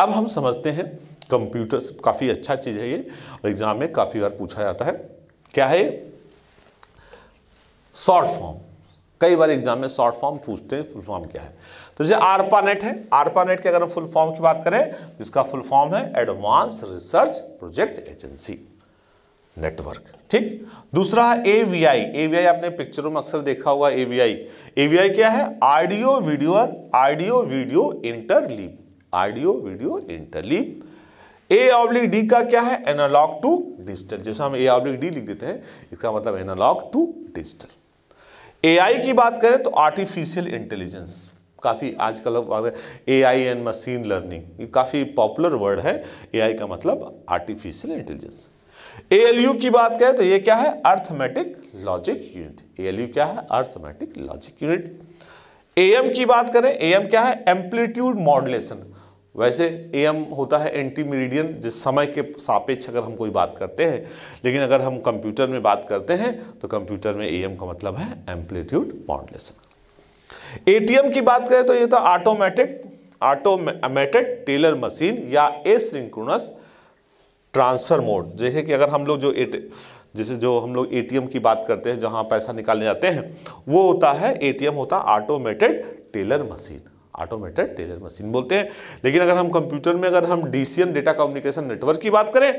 अब हम समझते हैं कंप्यूटर्स काफ़ी अच्छा चीज़ है ये और एग्ज़ाम में काफ़ी बार पूछा जाता है क्या है शॉर्ट फॉर्म कई बार एग्जाम में शॉर्ट फॉर्म पूछते हैं फुल फॉर्म क्या है तो जैसे आरपानेट है आरपानेट की अगर हम फुल फॉर्म की बात करें इसका फुल फॉर्म है advance research project agency network ठीक दूसरा है एवीआई एवीआई आपने पिक्चरों में अक्सर देखा होगा एवीआई एवीआई क्या है audio video audio video interleave audio video interleave A oblique D का क्या है एनालॉग टू डिजिटल जैसे हम ए ऑब्लिक डी लिख देते हैं इसका मतलब एनालॉग टू डिजिटल एआई की बात करें तो आर्टिफिशियल इंटेलिजेंस काफ़ी आजकल A I and machine learning ये काफ़ी पॉपुलर वर्ड है ए आई का मतलब artificial intelligence A L U की बात करें तो ये क्या है arithmetic logic unit A L U क्या है arithmetic logic unit A M की बात करें ए एम क्या है एम्पलीट्यूड मॉडलेशन वैसे एम होता है एंटी मेरिडियन जिस समय के सापेक्ष अगर हम कोई बात करते हैं लेकिन अगर हम कंप्यूटर में बात करते हैं तो कंप्यूटर में एम का मतलब है एम्पलीट्यूड मॉडलेशन एटीएम की बात करें तो ये तो ऑटोमेटिक ऑटोमेटेड टेलर मशीन या ए सिंक्रोनस ट्रांसफर मोड जैसे कि अगर हम लोग जो एट जैसे जो हम लोग एम की बात करते हैं जहाँ पैसा निकालने जाते हैं वो होता है एम होता automated teller machine automated teller machine बोलते हैं लेकिन अगर हम कंप्यूटर में अगर हम डीसीएन डेटा कम्युनिकेशन नेटवर्क की बात करें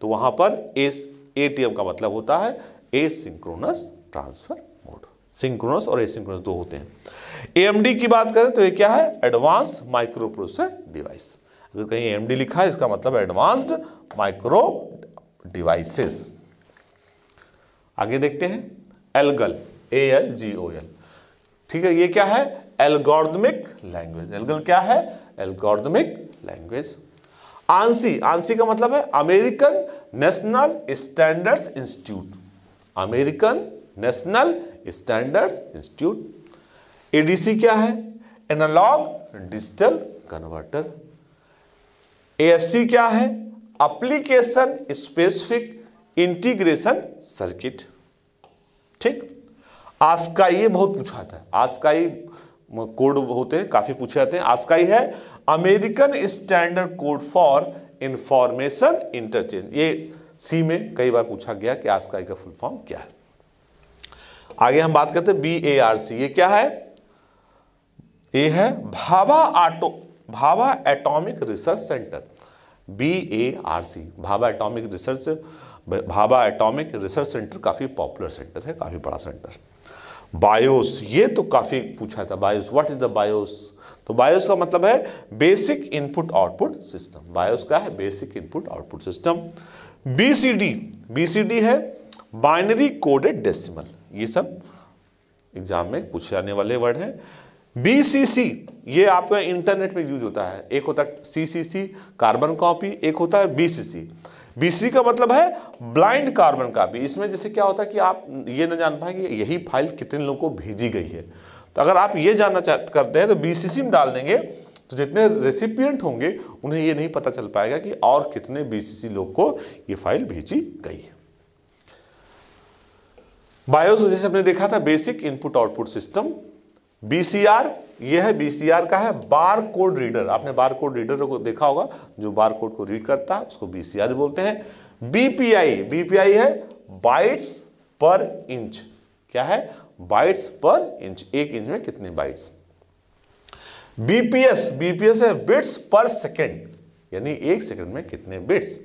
तो वहाँ पर एस ए का मतलब होता है asynchronous transfer mode synchronous और एसिंक्रोनस दो होते हैं एएमडी की बात करें तो ये क्या है एडवांस माइक्रो प्रोसेसर डिवाइस अगर कहीं एएमडी लिखा है इसका मतलब एडवांस्ड माइक्रो डिवाइसेस आगे देखते हैं ALGOL A L G O L ठीक है ये क्या है एल्गोर्दमिक लैंग्वेज एल्गल क्या है एल्गोर्दमिक लैंग्वेज आंसी आंसी का मतलब है American National Standards Institute American National Standards Institute ADC क्या है एनालॉग डिजिटल कन्वर्टर एएससी क्या है एप्लीकेशन स्पेसिफिक इंटीग्रेशन सर्किट ठीक आज का ये बहुत पूछा था आज का ये कोड होते हैं काफ़ी पूछे जाते हैं आज का ही है American Standard Code for Information Interchange ये सी में कई बार पूछा गया कि आज का का फुल फॉर्म क्या है आगे हम बात करते हैं बी ए आर सी ये क्या है ये है Bhabha auto Bhabha Atomic Research Centre B A R C Bhabha Atomic Research Bhabha Atomic Research Centre काफ़ी पॉपुलर सेंटर है काफ़ी बड़ा सेंटर बायोस ये तो काफ़ी पूछा था BIOS what is the BIOS तो बायोस का मतलब है basic input output system BIOS का है basic input output system BCD BCD है बाइनरी कोडेड डेसिमल ये सब एग्जाम में पूछे जाने वाले वर्ड हैं बीसीसी ये आपका इंटरनेट में यूज होता है एक होता है सीसीसी कार्बन कॉपी एक होता है बीसीसी बीसी का मतलब है ब्लाइंड कार्बन कॉपी इसमें जैसे क्या होता है कि आप ये ना जान पाए कि यही फाइल कितने लोगों को भेजी गई है तो अगर आप ये जानना करते हैं तो बीसीसी में डाल देंगे तो जितने रेसिपियंट होंगे उन्हें ये नहीं पता चल पाएगा कि और कितने बीसीसी लोग को ये फाइल भेजी गई है बायोस जैसे हमने देखा था basic input output system BCR यह है बीसीआर का है बार कोड रीडर आपने बार कोड रीडर को देखा होगा जो बार कोड को रीड करता है उसको बीसीआर बोलते हैं बीपीआई बीपीआई है बाइट्स पर इंच क्या है बाइट्स पर इंच एक इंच में कितने बाइट्स बीपीएस बीपीएस है बिट्स पर सेकेंड यानी एक सेकेंड में कितने बिट्स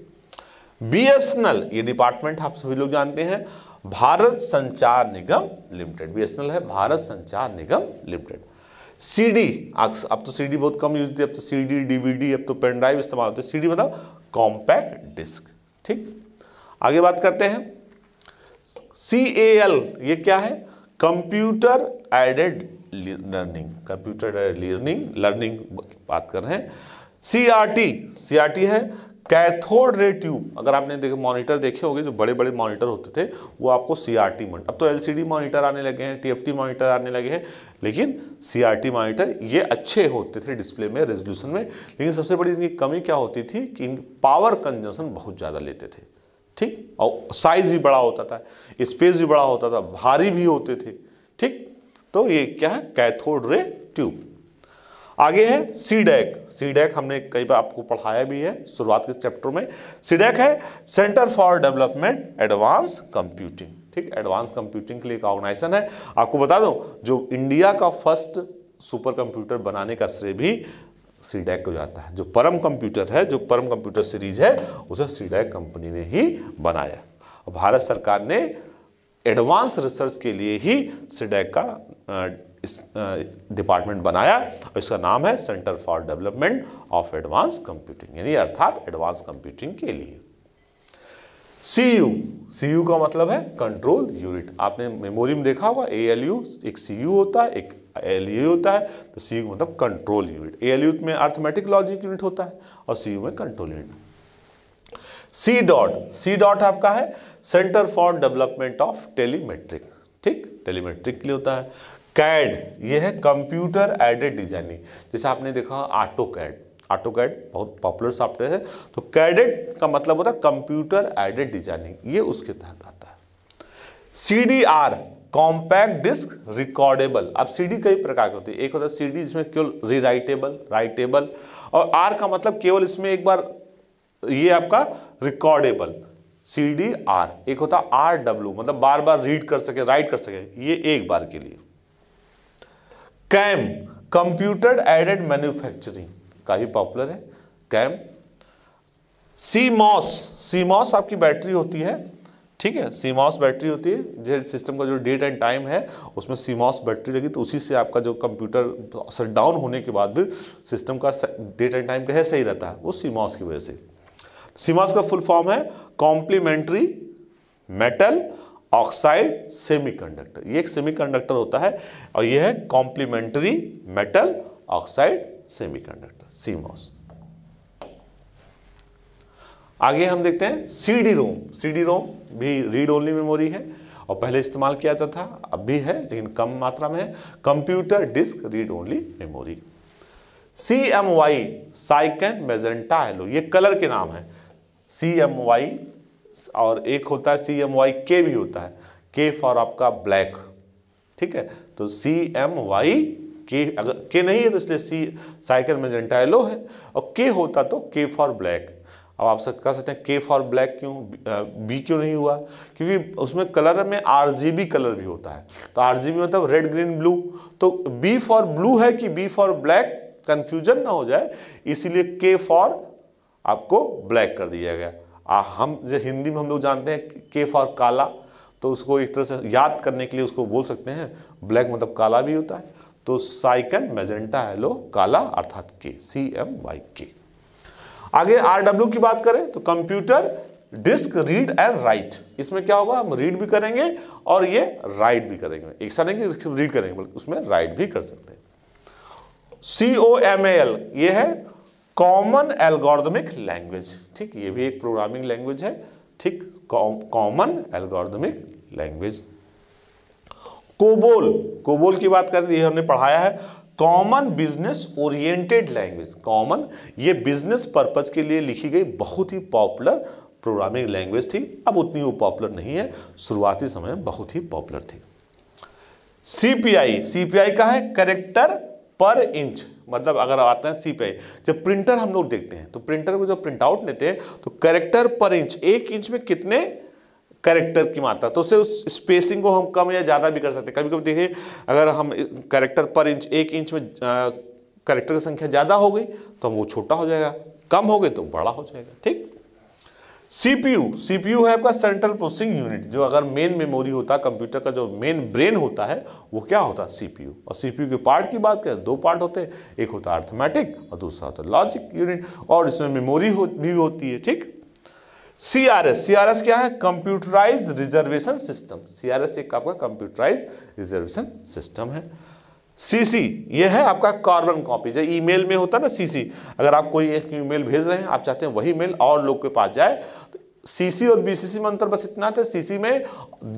बीएसएनएल ये डिपार्टमेंट आप सभी लोग जानते हैं भारत संचार निगम लिमिटेड बीएसएनएल है भारत संचार निगम लिमिटेड सीडी अब तो सीडी तो बहुत कम यूज होती है अब तो सीडी डीवीडी अब तो पेन ड्राइव इस्तेमाल होते हैं सीडी मतलब कॉम्पैक्ट डिस्क ठीक आगे बात करते हैं सी ये क्या है computer aided learning computer learning learning बात कर रहे हैं C R T C R T है कैथोड रे ट्यूब अगर आपने देखे मॉनिटर देखे होंगे जो बड़े बड़े मॉनिटर होते थे वो आपको सी आर टी मॉनिटर अब तो एल सी डी मॉनिटर आने लगे हैं टी एफ टी मॉनिटर आने लगे हैं लेकिन सी आर टी मॉनिटर ये अच्छे होते थे डिस्प्ले में रेजोल्यूशन में लेकिन सबसे बड़ी इनकी कमी क्या होती थी कि इन पावर कंजम्पशन बहुत ज़्यादा लेते थे ठीक और साइज भी बड़ा होता था स्पेस भी बड़ा होता था भारी भी होते थे ठीक तो ये क्या है कैथोड रे ट्यूब आगे है सी डैक सी डैक हमने कई बार आपको पढ़ाया भी है शुरुआत के चैप्टर में सी e है centre for development advance computing ठीक एडवांस कंप्यूटिंग के लिए एक ऑर्गेनाइजेशन है आपको बता दूं जो इंडिया का फर्स्ट सुपर कंप्यूटर बनाने का श्रेय भी सी e को जाता है जो परम कंप्यूटर है जो परम कंप्यूटर सीरीज है उसे सी डैक कंपनी ने ही बनाया भारत सरकार ने एडवांस रिसर्च के लिए ही सी डैक e का इस डिपार्टमेंट बनाया और इसका नाम है centre for development of advance computing यानी अर्थात एडवांस कंप्यूटिंग के लिए सी यू सी यू का मतलब है कंट्रोल यूनिट आपने मेमोरी में देखा होगा ए एल यू एक सी यू होता है एक एल यू होता है तो सी यू मतलब control unit A L U में अर्थमेटिक लॉजिक यूनिट होता है और सी यू में control unit C dot C dot आपका है centre for development of telemetric ठीक टेलीमेट्रिक के लिए होता है कैड ये है कंप्यूटर एडेड डिजाइनिंग जैसे आपने देखा ऑटो कैड ऑटो कैड बहुत पॉपुलर सॉफ्टवेयर है तो कैडेड का मतलब होता है कंप्यूटर एडेड डिजाइनिंग ये उसके तहत आता है C D R compact disc recordable अब सीडी कई प्रकार के होती है एक होता है सीडी जिसमें केवल रीराइटेबल राइटेबल और आर का मतलब केवल इसमें एक बार ये आपका रिकॉर्डेबल सी डी आर एक होता है आर डब्ल्यू मतलब बार बार रीड कर सके राइट कर सके ये एक बार के लिए कैम कंप्यूटर एडेड मैन्युफैक्चरिंग काफ़ी पॉपुलर है कैम सीमॉस सीमॉस आपकी बैटरी होती है ठीक है सीमॉस बैटरी होती है जो सिस्टम का जो डेट एंड टाइम है उसमें सीमॉस बैटरी लगी तो उसी से आपका जो कंप्यूटर शट तो डाउन होने के बाद भी सिस्टम का डेट एंड टाइम कैसे ही रहता है वो सीमॉस की वजह से सीमॉस का फुल फॉर्म है कॉम्प्लीमेंट्री मेटल ऑक्साइड सेमीकंडक्टर ये एक सेमीकंडक्टर होता है और यह है complementary metal oxide semiconductor CMOS आगे हम देखते हैं सी डी रोम सी डी रोम भी रीड ओनली मेमोरी है और पहले इस्तेमाल किया जाता था अब भी है लेकिन कम मात्रा में है computer disc read only memory C M Y cyan magenta yellow ये कलर के नाम है सी एम वाई और एक होता है सी एम वाई के भी होता है के फॉर आपका ब्लैक ठीक है तो सी एम वाई के अगर के नहीं है तो इसलिए सी साइकिल में जेंटा येलो है और के होता तो के फॉर ब्लैक अब आप सब कह सकते हैं के फॉर ब्लैक क्यों बी क्यों नहीं हुआ क्योंकि उसमें कलर में बी कलर भी होता है तो बी मतलब रेड ग्रीन ब्लू तो बी फॉर ब्लू है कि बी फॉर ब्लैक कंफ्यूजन ना हो जाए इसीलिए के फॉर आपको ब्लैक कर दिया गया आ, हम जो हिंदी में हम लोग जानते हैं के फॉर काला तो उसको एक तरह से याद करने के लिए उसको बोल सकते हैं ब्लैक मतलब काला भी होता है तो साइकन मेजेंटा येलो काला अर्थात के सी एम वाई के आगे आर डब्ल्यू की बात करें तो computer disc read and write इसमें क्या होगा हम रीड भी करेंगे और ये राइट भी करेंगे एक साथ नहीं रीड करेंगे बल्कि उसमें राइट भी कर सकते हैं सी ओ एम एल ये है कॉमन एल्गोरिथमिक लैंग्वेज ठीक ये भी एक प्रोग्रामिंग लैंग्वेज है ठीक common algorithmic language COBOL COBOL की बात करें ये हमने पढ़ाया है common business oriented language common ये बिजनेस पर्पज के लिए लिखी गई बहुत ही पॉपुलर प्रोग्रामिंग लैंग्वेज थी अब उतनी वो पॉपुलर नहीं है शुरुआती समय में बहुत ही पॉपुलर थी सीपीआई सीपीआई का है करेक्टर पर इंच मतलब अगर आते हैं सी पे जब प्रिंटर हम लोग देखते हैं तो प्रिंटर को जब प्रिंट आउट लेते हैं तो करेक्टर पर इंच एक इंच में कितने करेक्टर की मात्रा तो उससे उस स्पेसिंग को हम कम या ज़्यादा भी कर सकते हैं कभी कभी देखिए अगर हम करेक्टर पर इंच एक इंच में करेक्टर की संख्या ज़्यादा हो गई तो हम वो छोटा हो जाएगा कम हो गए तो बड़ा हो जाएगा ठीक सीपीयू सीपीयू है आपका सेंट्रल प्रोसेसिंग यूनिट जो अगर मेन मेमोरी होता कंप्यूटर का जो मेन ब्रेन होता है वो क्या होता सीपीयू और सीपीयू के पार्ट की बात करें दो पार्ट होते हैं एक होता है अर्थमेटिक और दूसरा होता लॉजिक यूनिट और इसमें मेमोरी हो, भी होती है ठीक सीआरएस सीआरएस क्या है कंप्यूटराइज रिजर्वेशन सिस्टम सीआरएस एक आपका कंप्यूटराइज रिजर्वेशन सिस्टम है सीसी ये है आपका कार्बन कॉपी जैसे ईमेल में होता है ना सीसी अगर आप कोई एक ईमेल भेज रहे हैं आप चाहते हैं वही मेल और लोग के पास जाए तो सीसी और बीसीसी में अंतर बस इतना था सीसी में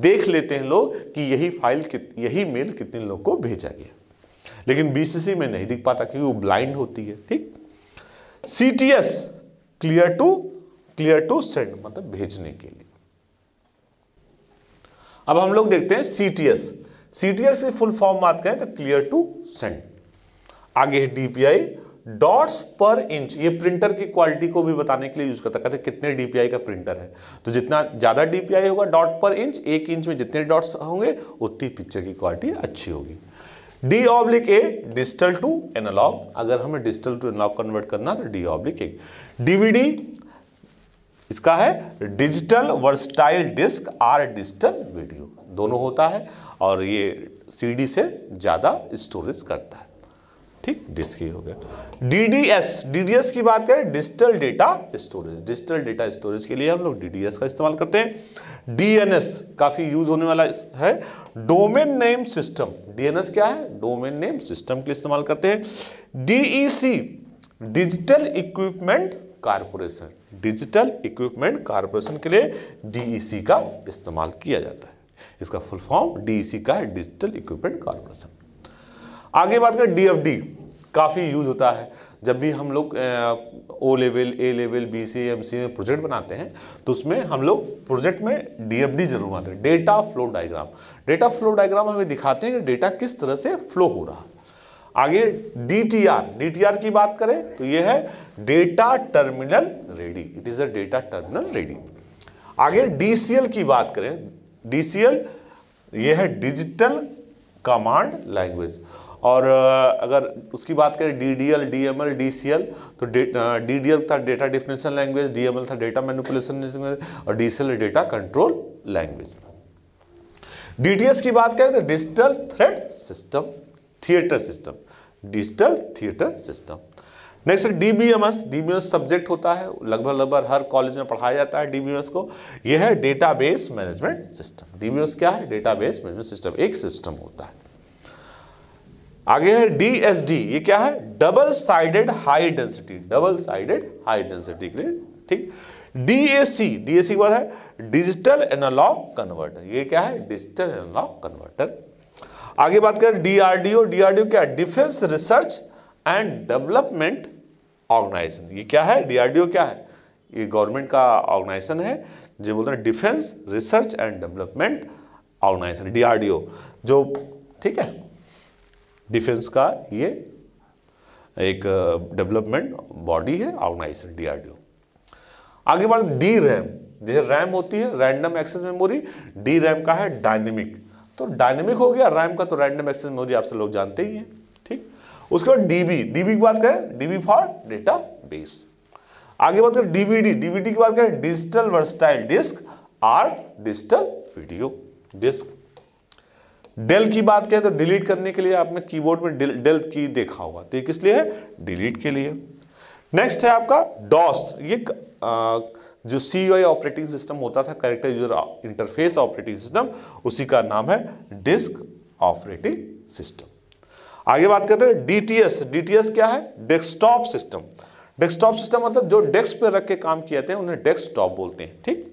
देख लेते हैं लोग कि यही फाइल यही मेल कितने लोग को भेजा गया लेकिन बीसीसी में नहीं दिख पाता क्योंकि वो ब्लाइंड होती है ठीक C clear to clear to send मतलब भेजने के लिए अब हम लोग देखते हैं सी सीटीएस की फुल फॉर्म बात करें तो क्लियर टू सेंड आगे है डीपीआई डॉट्स पर इंच ये प्रिंटर की क्वालिटी को भी बताने के लिए यूज करता कहते कितने डीपीआई का प्रिंटर है तो जितना ज्यादा डीपीआई होगा डॉट पर इंच एक इंच में जितने डॉट्स होंगे उतनी पिक्चर की क्वालिटी अच्छी होगी D oblique A digital to analogue अगर हमें डिजिटल टू एनालॉग कन्वर्ट करना तो डी ऑब्लिक ए डीवीडी इसका है digital versatile disc or digital video दोनों होता है और ये सी से ज़्यादा स्टोरेज करता है ठीक डिस्क ही हो गया डीडीएस डीडीएस की बात करें digital data storage digital data storage के लिए हम लोग डीडीएस का इस्तेमाल करते हैं डीएनएस काफ़ी यूज होने वाला है डोमेन नेम सिस्टम डी क्या है डोमेन नेम सिस्टम के इस्तेमाल करते हैं D digital equipment corporation digital equipment corporation के लिए डीईसी e का इस्तेमाल किया जाता है इसका फुल फॉर्म डीसी का है डिजिटल इक्विपमेंट कॉर्पोरेशन आगे बात करें डीएफडी काफ़ी यूज होता है जब भी हम लोग O level A level B C M C में प्रोजेक्ट बनाते हैं तो उसमें हम लोग प्रोजेक्ट में डीएफडी जरूर बनाते हैं data flow diagram data flow diagram हमें दिखाते हैं कि डेटा किस तरह से फ्लो हो रहा है आगे डीटीआर डीटीआर की बात करें तो ये है data terminal ready it is a data terminal ready आगे डीसीएल की बात करें डीसीएल ये है डिजिटल कमांड लैंग्वेज और अगर उसकी बात करें D D L D M L D C L तो डी डी एल था data definition language D M L था डेटा मैनिपुलेशन लैंग्वेज और D C L data control language DTS की बात करें तो digital thread system theatre system digital theatre system next DBMS DBMS subject होता है लगभग लगभग हर कॉलेज में पढ़ाया जाता है डीबीएमएस को यह है डेटाबेस मैनेजमेंट सिस्टम डीबीएमएस क्या है डेटाबेस मैनेजमेंट सिस्टम एक सिस्टम होता है आगे है डीएसडी ये क्या है double sided high density double sided high density के लिए ठीक डीएसी डीएससी के बाद है डिजिटल एनालॉग कन्वर्टर ये क्या है डिजिटल एनालॉग कन्वर्टर आगे बात करें डीआरडीओ डीआरडीओ क्या defence research and development organisation ये क्या है डीआरडीओ क्या है ये गवर्नमेंट का ऑर्गेनाइजेशन है जो बोलते हैं defence research and development organisation DRDO जो ठीक है डिफेंस का ये एक डेवलपमेंट uh, बॉडी है ऑर्गेनाइजेशन डीआरडीओ आगे बढ़ डी रैम जैसे रैम होती है random access memory D RAM का है डायनेमिक तो डायनेमिक हो गया रैम का तो रैंडम एक्सेस मेमोरी आप सब लोग जानते ही हैं उसके बाद डीबी डीबी की बात करें डीबी फॉर डेटा बेस आगे बात करें डीवीडी डीवीडी की बात करें digital versatile disc or digital video disc Dell की बात करें तो डिलीट करने के लिए आपने कीबोर्ड में डेल, की देखा होगा तो ये किस लिए है डिलीट के लिए नेक्स्ट है आपका डॉस ये जो सी ऑपरेटिंग सिस्टम होता था character user interface operating system उसी का नाम है डिस्क ऑपरेटिंग सिस्टम आगे बात करते हैं डीटीएस डीटीएस क्या है डेस्कटॉप सिस्टम डेस्कटॉप सिस्टम मतलब जो डेस्क पर रख के काम किए जाते हैं उन्हें डेस्कटॉप बोलते हैं ठीक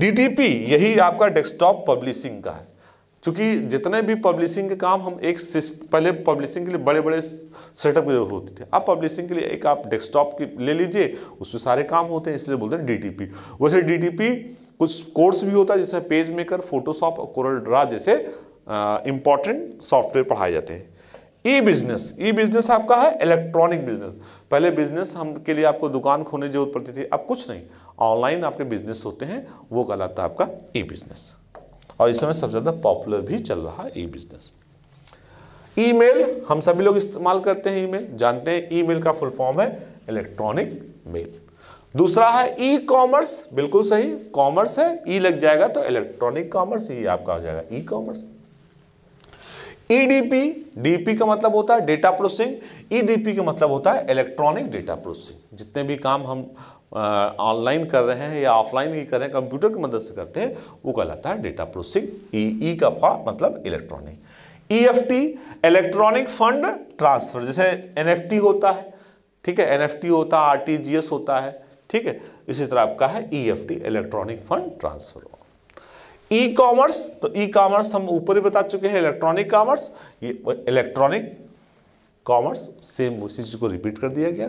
डीटीपी यही आपका डेस्कटॉप पब्लिशिंग का है क्योंकि जितने भी पब्लिशिंग के काम हम एक पहले पब्लिशिंग के लिए बड़े बड़े सेटअप होते थे अब पब्लिशिंग के लिए एक आप डेस्कटॉप की ले लीजिए उसमें सारे काम होते हैं इसलिए बोलते हैं डीटीपी वैसे डीटीपी कुछ कोर्स भी होता है जिसमें पेज मेकर फोटोशॉप और कोरल ड्रा जैसे इंपॉर्टेंट सॉफ्टवेयर पढ़ाए जाते हैं ई बिजनेस ई बिजनेस आपका है इलेक्ट्रॉनिक बिजनेस पहले बिजनेस हम के लिए आपको दुकान खोने की जरूरत पड़ती थी अब कुछ नहीं ऑनलाइन आपके बिजनेस होते हैं वो कहलाता है आपका ई बिजनेस और इस समय सबसे ज़्यादा पॉपुलर भी चल रहा है ई बिजनेस ईमेल हम सभी लोग इस्तेमाल करते हैं ईमेल जानते हैं ईमेल का फुल फॉर्म है इलेक्ट्रॉनिक मेल दूसरा है ई कॉमर्स बिल्कुल सही कॉमर्स है ई लग जाएगा तो इलेक्ट्रॉनिक कॉमर्स ही आपका हो जाएगा E commerce EDP e DP का मतलब होता है डेटा प्रोसेसिंग ईडीपी का मतलब होता है इलेक्ट्रॉनिक डेटा प्रोसेसिंग जितने भी काम हम ऑनलाइन कर रहे हैं या ऑफलाइन ही कर रहे हैं कंप्यूटर की मदद से करते हैं वो कहलाता है डेटा प्रोसेसिंग ई का का मतलब electronic EFT electronic fund transfer जैसे एनएफटी होता है ठीक है एनएफटी होता है आरटीजीएस होता है ठीक है इसी तरह आपका है EFT electronic fund transfer E commerce तो ई कॉमर्स हम ऊपर ही बता चुके हैं इलेक्ट्रॉनिक कॉमर्स ये इलेक्ट्रॉनिक कॉमर्स सेम उसी चीज को रिपीट कर दिया गया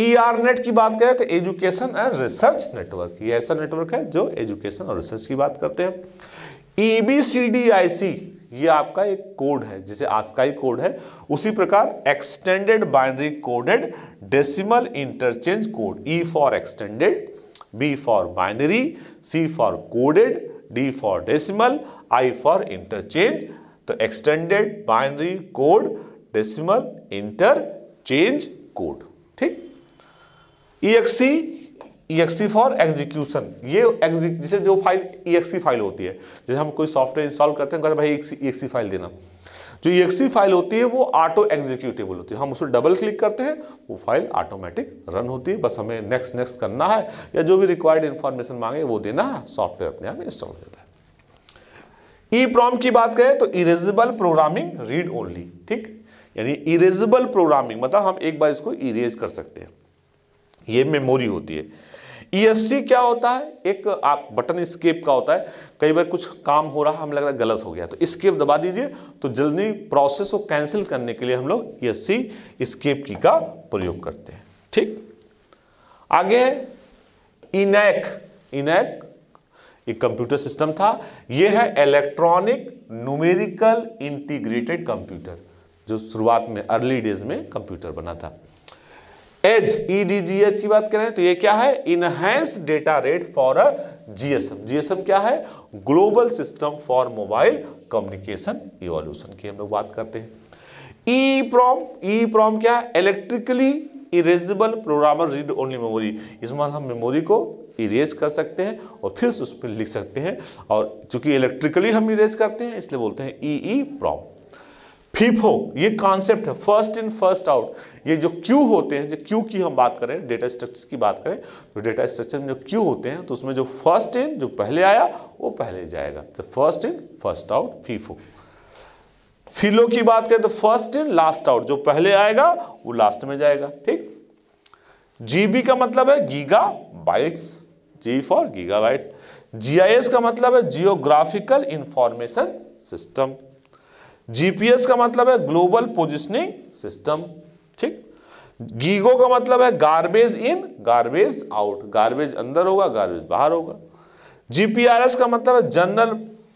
ई आर नेट की बात करें तो एजुकेशन एंड रिसर्च नेटवर्क ये ऐसा नेटवर्क है जो एजुकेशन और रिसर्च की बात करते हैं E B C D I सी ये आपका एक कोड है जिसे आस्काई कोड है उसी प्रकार extended binary coded decimal interchange code E for extended B for binary C for coded D for decimal I for interchange तो extended binary code decimal interchange code ठीक ईएक्सी ईएक्सी फॉर एग्जीक्यूशन ये जैसे जो file EXE file होती है जैसे हम कोई सॉफ्टवेयर इंस्टॉल करते हैं कहते हैं भाई ईएक्सी फाइल देना जो ई फाइल होती है वो ऑटो एग्जीक्यूटिवल होती है हम उसको डबल क्लिक करते हैं वो फाइल ऑटोमेटिक रन होती है बस हमें नेक्स्ट नेक्स्ट करना है या जो भी रिक्वायर्ड इंफॉर्मेशन मांगे वो देना है सॉफ्टवेयर अपने आप इंस्टॉल हो जाता है ई प्रॉम की बात करें तो इरेजिबल प्रोग्रामिंग रीड ओनली ठीक यानी इरेजिबल प्रोग्रामिंग मतलब हम एक बार इसको इरेज कर सकते हैं ये मेमोरी होती है ईएससी e क्या होता है एक आप बटन स्केप का होता है कई बार कुछ काम हो रहा है हमें लग रहा है गलत हो गया तो स्केप दबा दीजिए तो जल्दी प्रोसेस को कैंसिल करने के लिए हम लोग ईएससी स्केप की का प्रयोग करते हैं ठीक आगे है इनैक इनैक एक कंप्यूटर सिस्टम था ये है इलेक्ट्रॉनिक न्यूमेरिकल इंटीग्रेटेड कंप्यूटर जो शुरुआत में अर्ली डेज में कंप्यूटर बना था एज ईडीजीएच e की बात करें तो ये क्या है enhanced data rate for a GSM GSM क्या है global system for mobile communication evolution की हम लोग बात करते हैं ई प्रॉम ई प्रॉम क्या है electrically erasable programmer read only memory इसमें हम मेमोरी को इरेज कर सकते हैं और फिर उस पर लिख सकते हैं और चूंकि इलेक्ट्रिकली हम इरेज करते हैं इसलिए बोलते हैं ई ई प्रॉम फीफो ये कॉन्सेप्ट है फर्स्ट इन फर्स्ट आउट ये जो क्यू होते हैं जो क्यू की हम बात करें डेटा स्ट्रक्चर की बात करें तो डेटा स्ट्रक्चर में जो क्यू होते हैं तो उसमें जो फर्स्ट इन जो पहले आया वो पहले जाएगा तो first in first out FIFO FILO की बात करें तो फर्स्ट इन लास्ट आउट जो पहले आएगा वो लास्ट में जाएगा ठीक जीबी का मतलब है gigabytes G for gigabytes GIS का मतलब है जियोग्राफिकल इंफॉर्मेशन सिस्टम जीपीएस का मतलब है ग्लोबल पोजिशनिंग सिस्टम ठीक गीगो का मतलब है garbage in garbage out garbage अंदर होगा गार्बेज बाहर होगा जीपीआरएस का मतलब है general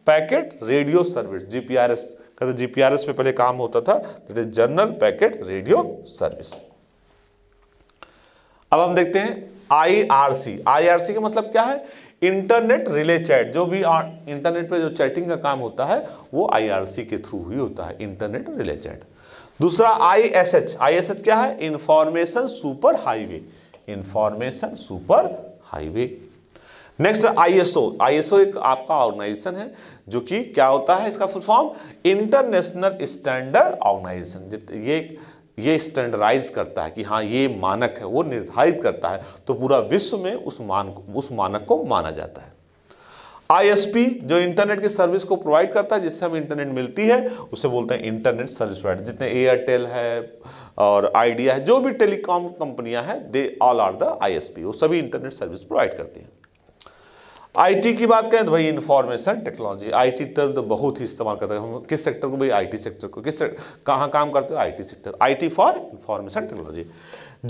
packet radio service GPRS कहते जीपीआरएस पे पहले काम होता था जनरल पैकेट रेडियो सर्विस अब हम देखते हैं आईआरसी आईआरसी का मतलब क्या है इंटरनेट रिले चैट जो भी इंटरनेट पे जो चैटिंग का काम होता है वो आईआरसी के थ्रू ही होता है इंटरनेट रिले चैट दूसरा आईएसएच आईएसएच क्या है information super highway information super highway next ISO ISO एक आपका ऑर्गेनाइजेशन है जो कि क्या होता है इसका full form international standard organisation ये ये स्टैंडर्डाइज करता है कि हाँ ये मानक है वो निर्धारित करता है तो पूरा विश्व में उस मान उस मानक को माना जाता है आईएसपी जो इंटरनेट की सर्विस को प्रोवाइड करता है जिससे हमें इंटरनेट मिलती है उसे बोलते हैं इंटरनेट सर्विस प्रोवाइडर जितने एयरटेल है और आइडिया है जो भी टेलीकॉम कंपनियां हैं they all are the ISP वो सभी इंटरनेट सर्विस प्रोवाइड करती हैं आईटी की बात करें तो भाई इंफॉर्मेशन टेक्नोलॉजी आईटी टर्म तो बहुत ही इस्तेमाल करते हैं हम किस सेक्टर को भाई आईटी सेक्टर को किस कहाँ काम करते हो IT sector IT for information technology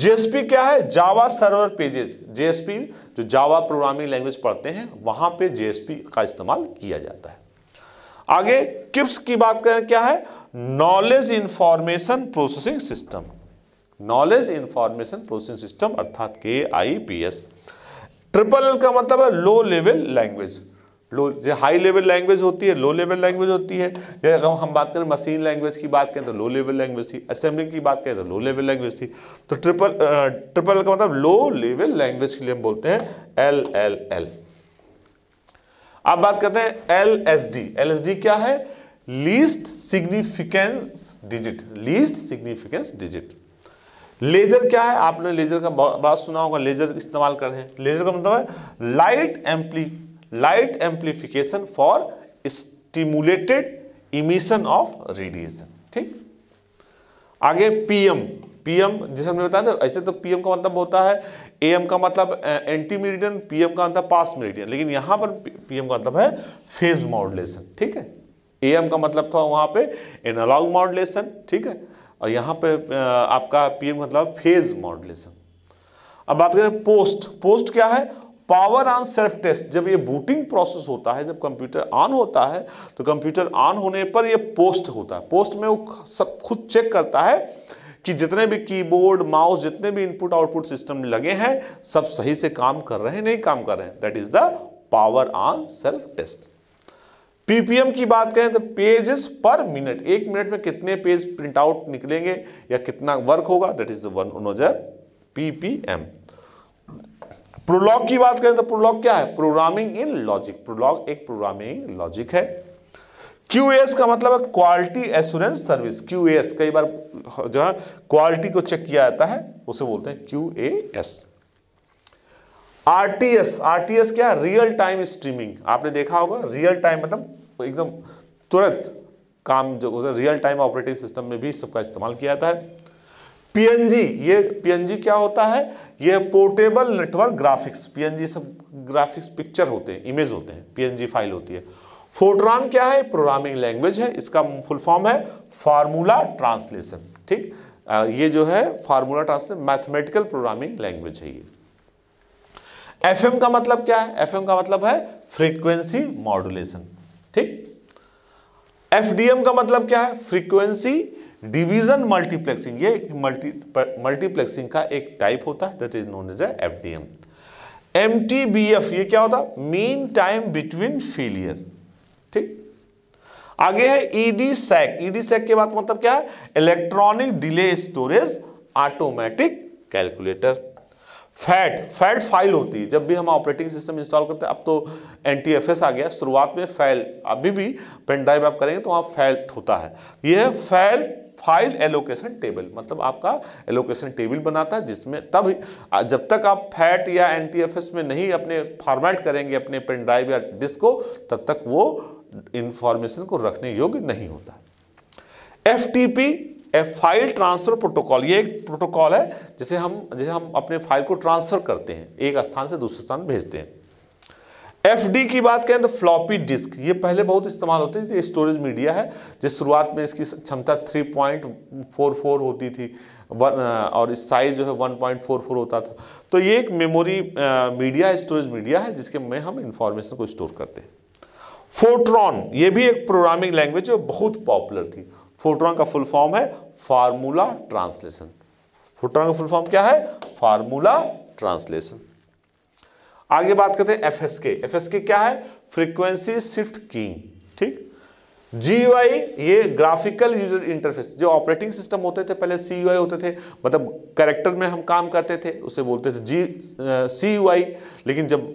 JSP क्या है जावा सर्वर पेजेस जेएसपी जो जावा प्रोग्रामिंग लैंग्वेज पढ़ते हैं वहां पे जेएसपी का इस्तेमाल किया जाता है आगे किप्स की बात करें क्या है knowledge information processing system knowledge information processing system अर्थात K I P S triple L का मतलब है लो लेवल लैंग्वेज लो जो हाई लेवल लैंग्वेज होती है लो लेवल लैंग्वेज होती है या अगर हम बात करें मशीन लैंग्वेज की बात करें तो लो लेवल लैंग्वेज थी असेंबली की बात करें तो लो लेवल लैंग्वेज थी तो ट्रिपल ट्रिपल का मतलब लो लेवल लैंग्वेज के लिए हम बोलते हैं एल एल एल आप बात करते हैं L S D L S D क्या है least significance digit least significance digit laser क्या है आपने लेजर का बड़ा सुना होगा लेजर इस्तेमाल कर रहे हैं लेजर का मतलब है light ampli light amplification for stimulated emission of radiation ठीक आगे पीएम पीएम जैसे हमने बताया था ऐसे तो पीएम का मतलब होता है एएम का मतलब एंटी मेरिडियन पीएम का मतलब पास मेरिडियन लेकिन यहां पर पीएम का मतलब है फेज मॉडुलेशन ठीक है एएम का मतलब था वहां पे एनालॉग मॉडुलेशन ठीक है और यहाँ पे आपका पी मतलब फेज मॉडलेशन अब बात करें पोस्ट पोस्ट क्या है पावर ऑन सेल्फ टेस्ट जब ये बूटिंग प्रोसेस होता है जब कंप्यूटर ऑन होता है तो कंप्यूटर ऑन होने पर ये पोस्ट होता है पोस्ट में वो सब खुद चेक करता है कि जितने भी कीबोर्ड माउस जितने भी इनपुट आउटपुट सिस्टम लगे हैं सब सही से काम कर रहे हैं नहीं काम कर रहे हैं that is the power on self test PPM की बात करें तो पेजेस पर मिनट एक मिनट में कितने पेज प्रिंट आउट निकलेंगे या कितना वर्क होगा that is one knows PPM Prolog की बात करें तो प्रोलॉग क्या है प्रोग्रामिंग इन लॉजिक प्रोलॉग एक प्रोग्रामिंग लॉजिक है QAS का मतलब है क्वालिटी एश्योरेंस सर्विस QAS कई बार जो है क्वालिटी को चेक किया जाता है उसे बोलते हैं क्यूएएस आरटीएस आरटीएस क्या रियल टाइम स्ट्रीमिंग आपने देखा होगा रियल टाइम मतलब एकदम तुरंत काम जो रियल टाइम ऑपरेटिंग सिस्टम में भी सबका इस्तेमाल किया जाता है पीएनजी ये पीएनजी क्या होता है ये पोर्टेबल नेटवर्क ग्राफिक्स पीएनजी सब ग्राफिक्स पिक्चर होते हैं इमेज होते हैं पीएनजी फाइल होती है फोर्ट्रान क्या है प्रोग्रामिंग लैंग्वेज है इसका फुल फॉर्म है फार्मूला ट्रांसलेशन ठीक ये जो है formula translation mathematical programming language है ये एफ का मतलब क्या है एफ का मतलब है फ्रीक्वेंसी मॉडुलेशन ठीक एफ का मतलब क्या है फ्रीक्वेंसी डिवीजन मल्टीप्लेक्सिंग ये मल्टी मल्टीप्लेक्सिंग का एक टाइप होता है that is known as F D M M T B F ये क्या होता है मीन टाइम बिटवीन फेलियर ठीक आगे है ईडी सैक ईडी सैक के बाद मतलब क्या है electronic delay storage automatic calculator FAT FAT file होती है जब भी हम ऑपरेटिंग सिस्टम इंस्टॉल करते हैं अब तो एन टी एफ एस आ गया शुरुआत में फैल अभी भी पेन ड्राइव आप करेंगे तो वहाँ फैल्ट होता है यह फैल फाइल एलोकेशन टेबल मतलब आपका एलोकेशन टेबल बनाता है जिसमें तब जब तक आप फैट या एन टी एफ एस में नहीं अपने फॉर्मेट करेंगे अपने पेन ड्राइव या डिस्क को तब तक वो इंफॉर्मेशन को रखने योग्य नहीं होता F T P A file transfer protocol ये एक प्रोटोकॉल है जिसे हम जिसे हम अपने फाइल को ट्रांसफर करते हैं एक स्थान से दूसरे स्थान भेजते हैं एफ की बात करें तो फ्लॉपी डिस्क ये पहले बहुत इस्तेमाल होती थी स्टोरेज मीडिया है जिस शुरुआत में इसकी क्षमता 3.44 होती थी वन और इस साइज जो है 1.44 होता था तो ये एक मेमोरी मीडिया स्टोरेज मीडिया है जिसके में हम इंफॉर्मेशन को स्टोर करते हैं फोट्रॉन ये भी एक प्रोग्रामिंग लैंग्वेज है बहुत पॉपुलर थी फोटोन का फुल फॉर्म है फार्मूला ट्रांसलेशन फोटोन का फुल फॉर्म क्या है फार्मूला ट्रांसलेशन आगे बात करते हैं F S K F S K क्या है फ्रीक्वेंसी शिफ्ट किंग ठीक जीयूआई ये ग्राफिकल यूजर इंटरफेस जो ऑपरेटिंग सिस्टम होते थे पहले सी होते थे मतलब करेक्टर में हम काम करते थे उसे बोलते थे जी सी लेकिन जब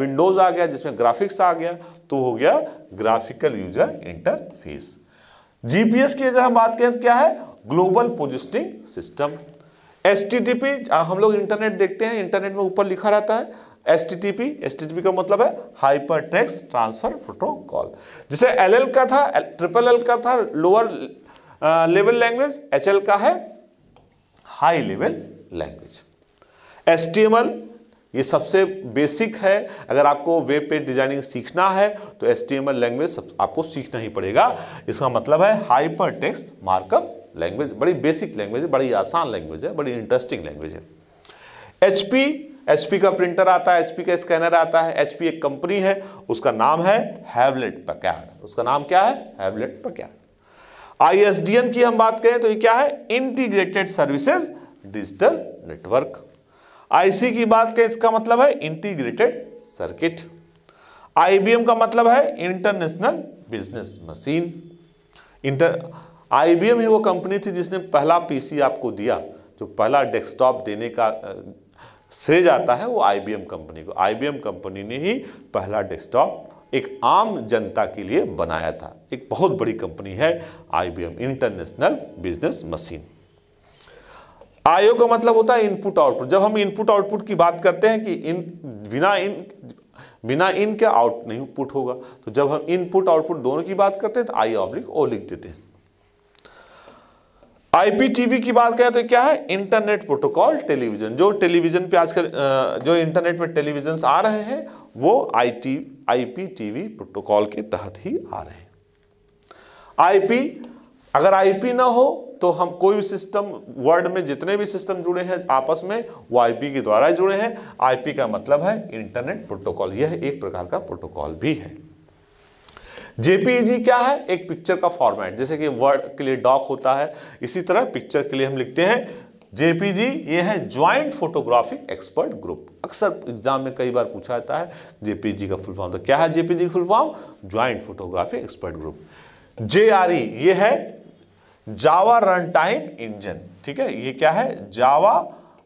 विंडोज़ आ गया जिसमें ग्राफिक्स आ गया तो हो गया ग्राफिकल यूजर इंटरफेस जीपीएस की अगर हम बात करें तो क्या है ग्लोबल पोजिस्टिंग सिस्टम एस हम लोग इंटरनेट देखते हैं इंटरनेट में ऊपर लिखा रहता है S T S T T P का मतलब है हाइपर टेक्स ट्रांसफर प्रोटोकॉल जैसे एल एल का था ट्रिपल एल का था lower level language H L का है high level language S T M L ये सबसे बेसिक है अगर आपको वेब पेज डिजाइनिंग सीखना है तो एस लैंग्वेज आपको सीखना ही पड़ेगा इसका मतलब है हाइपर टेक्स्ट मार्कअप लैंग्वेज बड़ी बेसिक लैंग्वेज है बड़ी आसान लैंग्वेज है बड़ी इंटरेस्टिंग लैंग्वेज है एच एचपी का प्रिंटर आता है एचपी का स्कैनर आता है एचपी एक कंपनी है उसका नाम है हैवलेट पकैड उसका नाम क्या है हैवलेट पकैड आईएसडीएन की हम बात करें तो ये क्या है integrated services digital network IC की बात करें इसका मतलब है इंटीग्रेटेड सर्किट आईबीएम का मतलब है international business machine inter IBM ही वो कंपनी थी जिसने पहला पीसी आपको दिया जो पहला डेस्कटॉप देने का श्रेय जाता है वो आईबीएम कंपनी को आईबीएम कंपनी ने ही पहला डेस्कटॉप एक आम जनता के लिए बनाया था एक बहुत बड़ी कंपनी है आईबीएम इंटरनेशनल बिजनेस मशीन आयोग का मतलब होता है इनपुट आउटपुट जब हम इनपुट आउटपुट की बात करते हैं कि इन बिना इन बिना इन के आउट नहीं पुट होगा तो जब हम इनपुट आउटपुट दोनों की बात करते हैं तो आई ऑब्लिक ओ लिख देते हैं आईपीटीवी की बात करें तो क्या है इंटरनेट प्रोटोकॉल टेलीविजन जो टेलीविजन पे आजकल जो इंटरनेट में टेलीविजन आ रहे हैं वो आई टी आईपीटीवी प्रोटोकॉल के तहत ही आ रहे हैं आईपी अगर आईपी ना हो तो हम कोई भी सिस्टम वर्ल्ड में जितने भी सिस्टम जुड़े हैं आपस में वो आईपी के द्वारा जुड़े हैं आईपी का मतलब है इंटरनेट प्रोटोकॉल यह एक प्रकार का प्रोटोकॉल भी है जेपीजी e क्या है एक पिक्चर का फॉर्मेट जैसे कि वर्ड के लिए डॉक होता है इसी तरह पिक्चर के लिए हम लिखते हैं जेपीजी e ये है ज्वाइंट फोटोग्राफिक एक्सपर्ट ग्रुप अक्सर एग्जाम में कई बार पूछा जाता है जेपीजी e का फुल फॉर्म तो क्या है जेपीजी का full form joint photographic expert group J R E ये है जावा रन टाइम इंजन ठीक है ये क्या है Java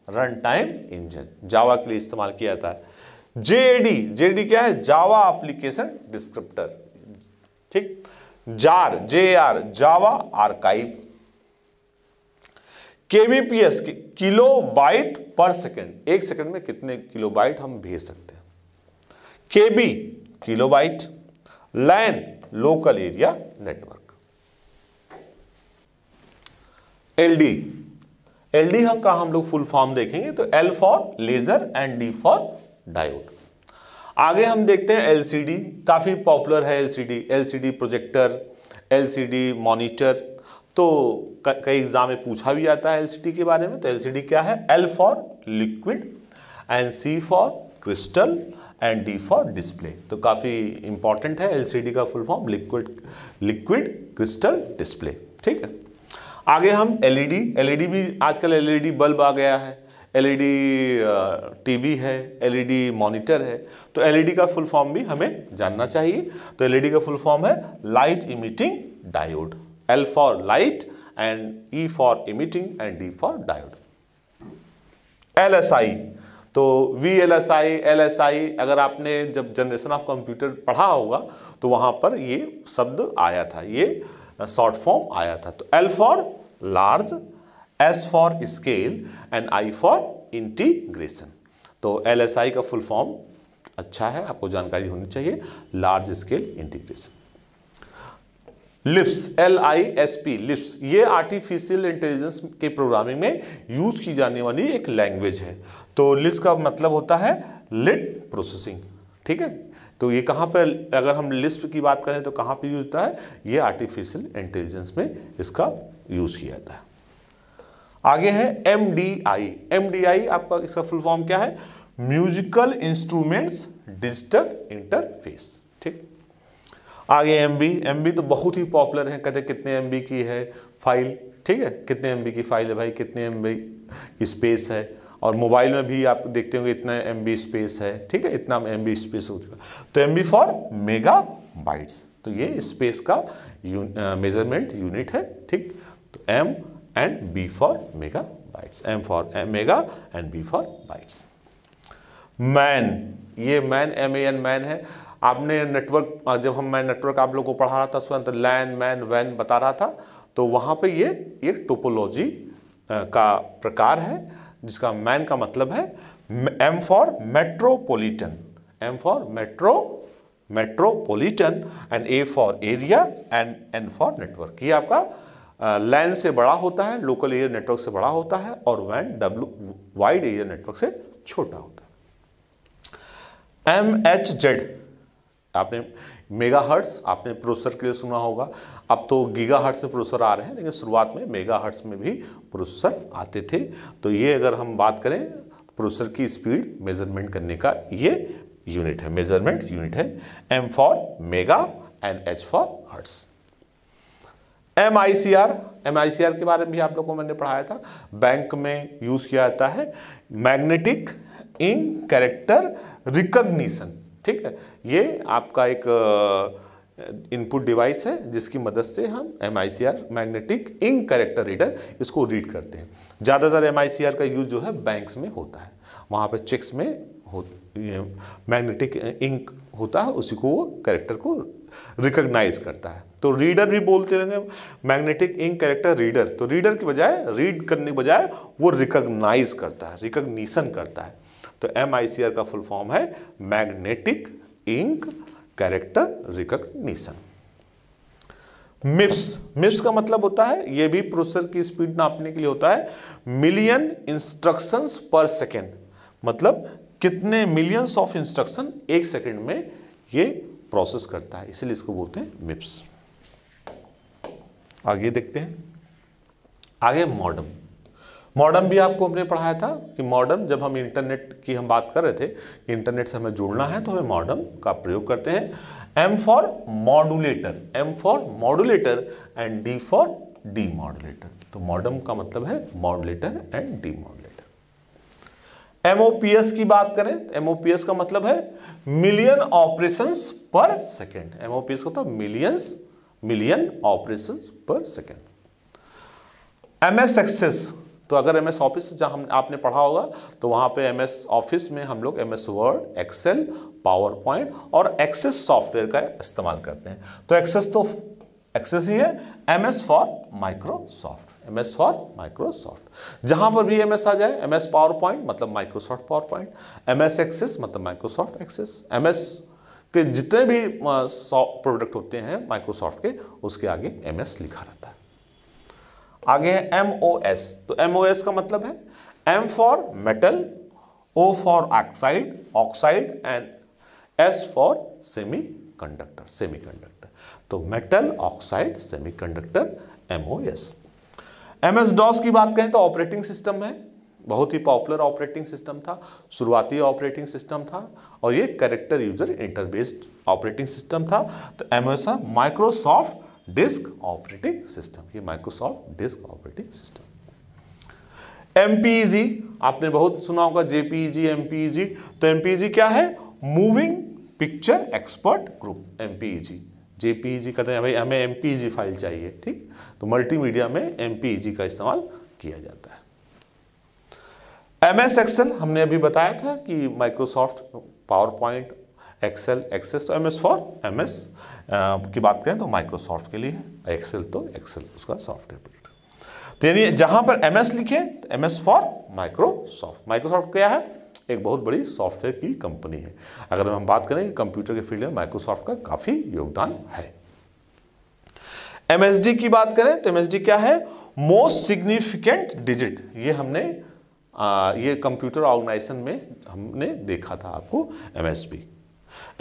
run time engine Java के लिए इस्तेमाल किया जाता है जेडी जेडी क्या है जावा एप्लीकेशन डिस्क्रिप्टर ठीक JAR J R Java archive KBPS kilo byte per second एक सेकेंड में कितने किलो बाइट हम भेज सकते हैं KB kilo byte LAN local area network L D L D हम का हम लोग फुल फॉर्म देखेंगे तो L for laser and D for diode आगे हम देखते हैं एलसीडी काफ़ी पॉपुलर है LCD LCD projector LCD monitor तो कई एग्जाम में पूछा भी जाता है एलसीडी के बारे में तो एलसीडी क्या है L for liquid and C for crystal and D for display तो काफ़ी इंपॉर्टेंट है एलसीडी का full form liquid liquid crystal display ठीक है आगे हम एलईडी एलईडी e e भी आजकल एलईडी e बल्ब आ गया है एलईडी टीवी है एलईडी मॉनिटर है तो एलईडी का फुल फॉर्म भी हमें जानना चाहिए तो एलईडी का फुल फॉर्म है light emitting diode L for light and E for emitting and D for diode L S I तो V L S I L S I अगर आपने जब जनरेशन ऑफ कंप्यूटर पढ़ा होगा तो वहाँ पर ये शब्द आया था ये शॉर्ट फॉर्म आया था तो L for large S for scale and I for integration तो एल एस आई का फुल फॉर्म अच्छा है आपको जानकारी होनी चाहिए large scale integration lips L I S P lips ये आर्टिफिशियल इंटेलिजेंस के प्रोग्रामिंग में यूज की जाने वाली एक लैंग्वेज है तो लिप्स का मतलब होता है लिट प्रोसेसिंग ठीक है तो ये कहाँ पर अगर हम लिस्प की बात करें तो कहाँ पर यूज होता है ये आर्टिफिशियल इंटेलिजेंस में इसका यूज़ किया जाता है आगे है M D I M D I आपका इसका फुल फॉर्म क्या है म्यूजिकल इंस्ट्रूमेंट्स डिजिटल इंटरफेस ठीक आगे एम बी एम बी तो बहुत ही पॉपुलर है कहते कितने एम बी की है फाइल ठीक है कितने एम बी की फाइल है भाई कितने एम बी की स्पेस है और मोबाइल में भी आप देखते होंगे इतना एम स्पेस है ठीक है इतना एम स्पेस हो चुका तो एम फॉर मेगा बाइट्स तो ये स्पेस का मेजरमेंट यूनिट है ठीक तो M and B for mega bytes M for mega and B for bytes MAN ये MAN M A N MAN है आपने नेटवर्क जब हम मैं नेटवर्क आप लोग को पढ़ा रहा था स्वंत लैन मैन वैन बता रहा था तो वहाँ पे ये एक टोपोलॉजी का प्रकार है जिसका मैन का मतलब है M for metropolitan M for metro metropolitan and A for area and N for network ये आपका लैन से बड़ा होता है लोकल एरिया नेटवर्क से बड़ा होता है और वैन डब्ल्यू वाइड एरिया नेटवर्क से छोटा होता है एम एच जेड आपने मेगा हर्ट्स आपने प्रोसेसर के लिए सुना होगा अब तो गीगा हर्ट्स में प्रोसेसर आ रहे हैं लेकिन शुरुआत में मेगा हर्ट्स में भी प्रोसेसर आते थे तो ये अगर हम बात करें प्रोसेसर की स्पीड मेजरमेंट करने का ये यूनिट है मेजरमेंट यूनिट है M for mega and H for hertz M I C R M I C R के बारे में भी आप लोगों को मैंने पढ़ाया था बैंक में यूज़ किया जाता है मैग्नेटिक इन कैरेक्टर रिकग्निशन ठीक है ये आपका एक इनपुट डिवाइस है जिसकी मदद से हम M magnetic ink character reader इसको रीड करते हैं ज़्यादातर एम का यूज़ जो है बैंक्स में होता है वहाँ पर चेक्स में हो मैग्नेटिक इंक होता है उसी को वो करेक्टर को रिकग्नाइज करता है तो रीडर भी बोलते रहेंगे मैग्नेटिक इंक करेक्टर रीडर तो रीडर के बजाय रीड करने के बजाय वो रिकग्नाइज करता है रिकग्निशन करता है तो एम का फुल फॉर्म है magnetic ink character recognition MIPS MIPS का मतलब होता है यह भी प्रोसेसर की स्पीड नापने के लिए होता है मिलियन इंस्ट्रक्शंस पर सेकेंड मतलब कितने मिलियंस ऑफ इंस्ट्रक्शन एक सेकेंड में ये प्रोसेस करता है इसीलिए इसको बोलते हैं मिप्स आगे देखते हैं आगे मॉडम मॉडर्न भी आपको हमने पढ़ाया था कि मॉडर्न जब हम इंटरनेट की हम बात कर रहे थे कि इंटरनेट से हमें जुड़ना है तो हमें मॉडर्न का प्रयोग करते हैं M for modulator M for modulator and D for demodulator तो मॉडर्न का मतलब है modulator and demodulator MOPS की बात करें एमओपीएस तो का मतलब है million operation per second MOPS का मतलब million million operation per second MS access तो अगर एम एस ऑफिस जहाँ हम आपने पढ़ा होगा तो वहाँ पे एम एस ऑफिस में हम लोग M S word excel power point और एक्सेस सॉफ्टवेयर का इस्तेमाल करते हैं तो एक्सेस तो एक्सेस ही है M S for Microsoft M S for Microsoft जहां पर भी एम एस आ जाए एम एस पावर पॉइंट मतलब Microsoft power point M S access मतलब माइक्रोसॉफ्ट एक्सेस एम एस के जितने भी प्रोडक्ट होते हैं माइक्रोसॉफ्ट के उसके आगे एम एस लिखा रहता है आगे है एम ओ एस तो एम ओ एस का मतलब है M for metal O for oxide oxide and S for semiconductor semiconductor तो metal oxide semiconductor M O S M S DOS की बात करें तो ऑपरेटिंग सिस्टम है बहुत ही पॉपुलर ऑपरेटिंग सिस्टम था शुरुआती ऑपरेटिंग सिस्टम था और ये character user inter based operating system था तो M S Microsoft disk operating system ये Microsoft disk operating system MPG आपने बहुत सुना होगा जेपीजी एमपीजी e e तो एमपीजी e क्या है moving picture expert group MPG JPG कहते हैं भाई हमें एमपीजी फाइल चाहिए ठीक तो मल्टीमीडिया में एमपीजी का इस्तेमाल किया जाता है एमएस एक्सेल हमने अभी बताया था कि Microsoft power point excel access तो M S for M S की बात करें तो माइक्रोसॉफ्ट के लिए एक्सेल तो एक्सेल उसका सॉफ्टवेयर प्रोडक्ट तो यानी जहां पर एम एस लिखे तो M S for Microsoft Microsoft क्या है एक बहुत बड़ी सॉफ्टवेयर की कंपनी है अगर हम बात करें कंप्यूटर के फील्ड में माइक्रोसॉफ्ट का काफ़ी योगदान है एमएसडी की बात करें तो एमएसडी क्या है मोस्ट सिग्निफिकेंट डिजिट ये हमने आ, uh, ये कंप्यूटर ऑर्गेनाइजेशन में हमने देखा था आपको एमएसबी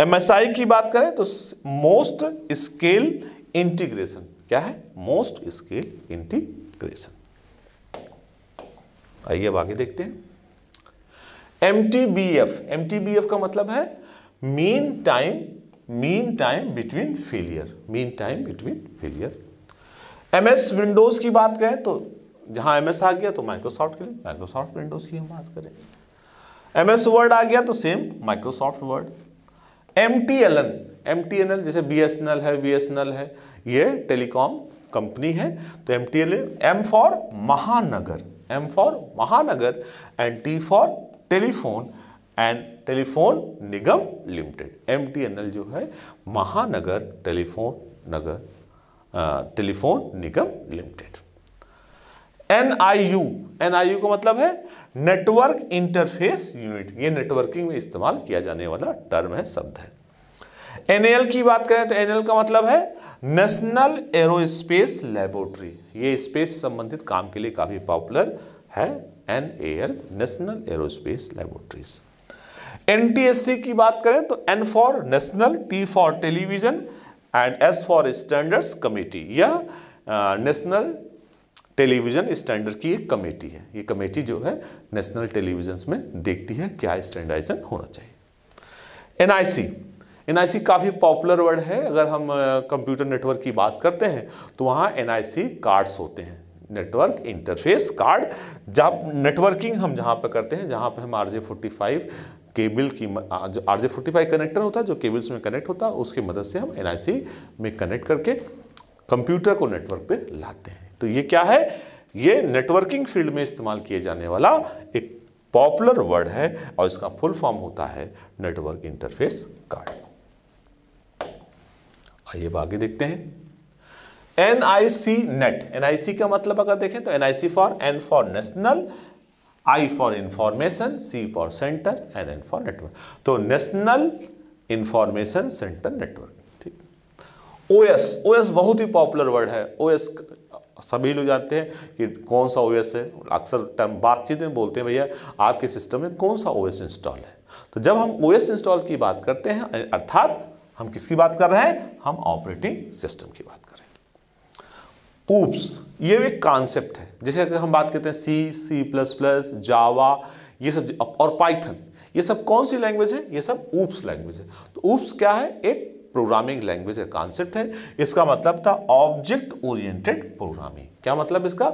एमएसआई की बात करें तो मोस्ट स्केल इंटीग्रेशन क्या है मोस्ट स्केल इंटीग्रेशन आइए अब आगे देखते हैं M T B F M T B F का मतलब है mean time mean time between failure mean time between failure M S windows की बात करें तो जहां एम एस आ गया तो माइक्रोसॉफ्ट के लिए माइक्रोसॉफ्ट विंडोज की हम बात करें एम एस वर्ड आ गया तो same Microsoft word M T L N M T N L जैसे बी एस एन एल है बी एस एन एल है ये टेलीकॉम कंपनी है तो M T L M for Mahanagar M for Mahanagar and T for telephone and telephone Nigam limited M T N L जो है Mahanagar telephone Nagar telephone Nigam limited N I U N I U का मतलब है network interface unit ये networking में इस्तेमाल किया जाने वाला टर्म है शब्द है एनएल की बात करें तो एनएल का मतलब है नेशनल एरोस्पेस लेबोरेटरी ये स्पेस संबंधित काम के लिए काफ़ी पॉपुलर है N L national aerospace laboratories NTSC की बात करें तो N for national T for television and S for standards committee यह नेशनल टेलीविज़न स्टैंडर्ड की एक कमेटी है ये कमेटी जो है नेशनल टेलीविजन में देखती है क्या स्टैंडर्डाइजेशन होना चाहिए एनआईसी एनआईसी काफ़ी पॉपुलर वर्ड है अगर हम कंप्यूटर नेटवर्क की बात करते हैं तो वहाँ एनआईसी कार्ड्स होते हैं नेटवर्क इंटरफेस कार्ड जहाँ नेटवर्किंग हम जहाँ पर करते हैं जहाँ पर हम R J forty five cable की जो R J forty five connector होता है जो केबल्स में कनेक्ट होता है उसकी मदद से हम एन में कनेक्ट करके कंप्यूटर को नेटवर्क पे लाते हैं तो ये क्या है ये नेटवर्किंग फील्ड में इस्तेमाल किए जाने वाला एक पॉपुलर वर्ड है और इसका फुल फॉर्म होता है नेटवर्क इंटरफेस कार्ड आइए आगे देखते हैं N I C net N I C का मतलब अगर देखें तो N I C for N for national I for information C for centre and N for network तो नेशनल इंफॉर्मेशन सेंटर नेटवर्क ठीक ओ एस ओ एस बहुत ही popular word है ओ एस सभी लोग जानते हैं कि कौन सा ओएस है अक्सर टर्म बातचीत में बोलते हैं भैया आपके सिस्टम में कौन सा ओएस इंस्टॉल है तो जब हम ओएस इंस्टॉल की बात करते हैं अर्थात हम किसकी बात कर रहे हैं हम ऑपरेटिंग सिस्टम की बात कर रहे हैं पूप्स ये एक कॉन्सेप्ट है जैसे अगर हम बात करते हैं सी सी प्लस प्लस जावा ये सब और पाइथन ये सब कौन सी लैंग्वेज है ये सब ऊप्स लैंग्वेज है तो ऊप्स क्या है एक प्रोग्रामिंग लैंग्वेज का कॉन्सेप्ट है इसका मतलब था ऑब्जेक्ट ओरिएंटेड प्रोग्रामिंग क्या मतलब इसका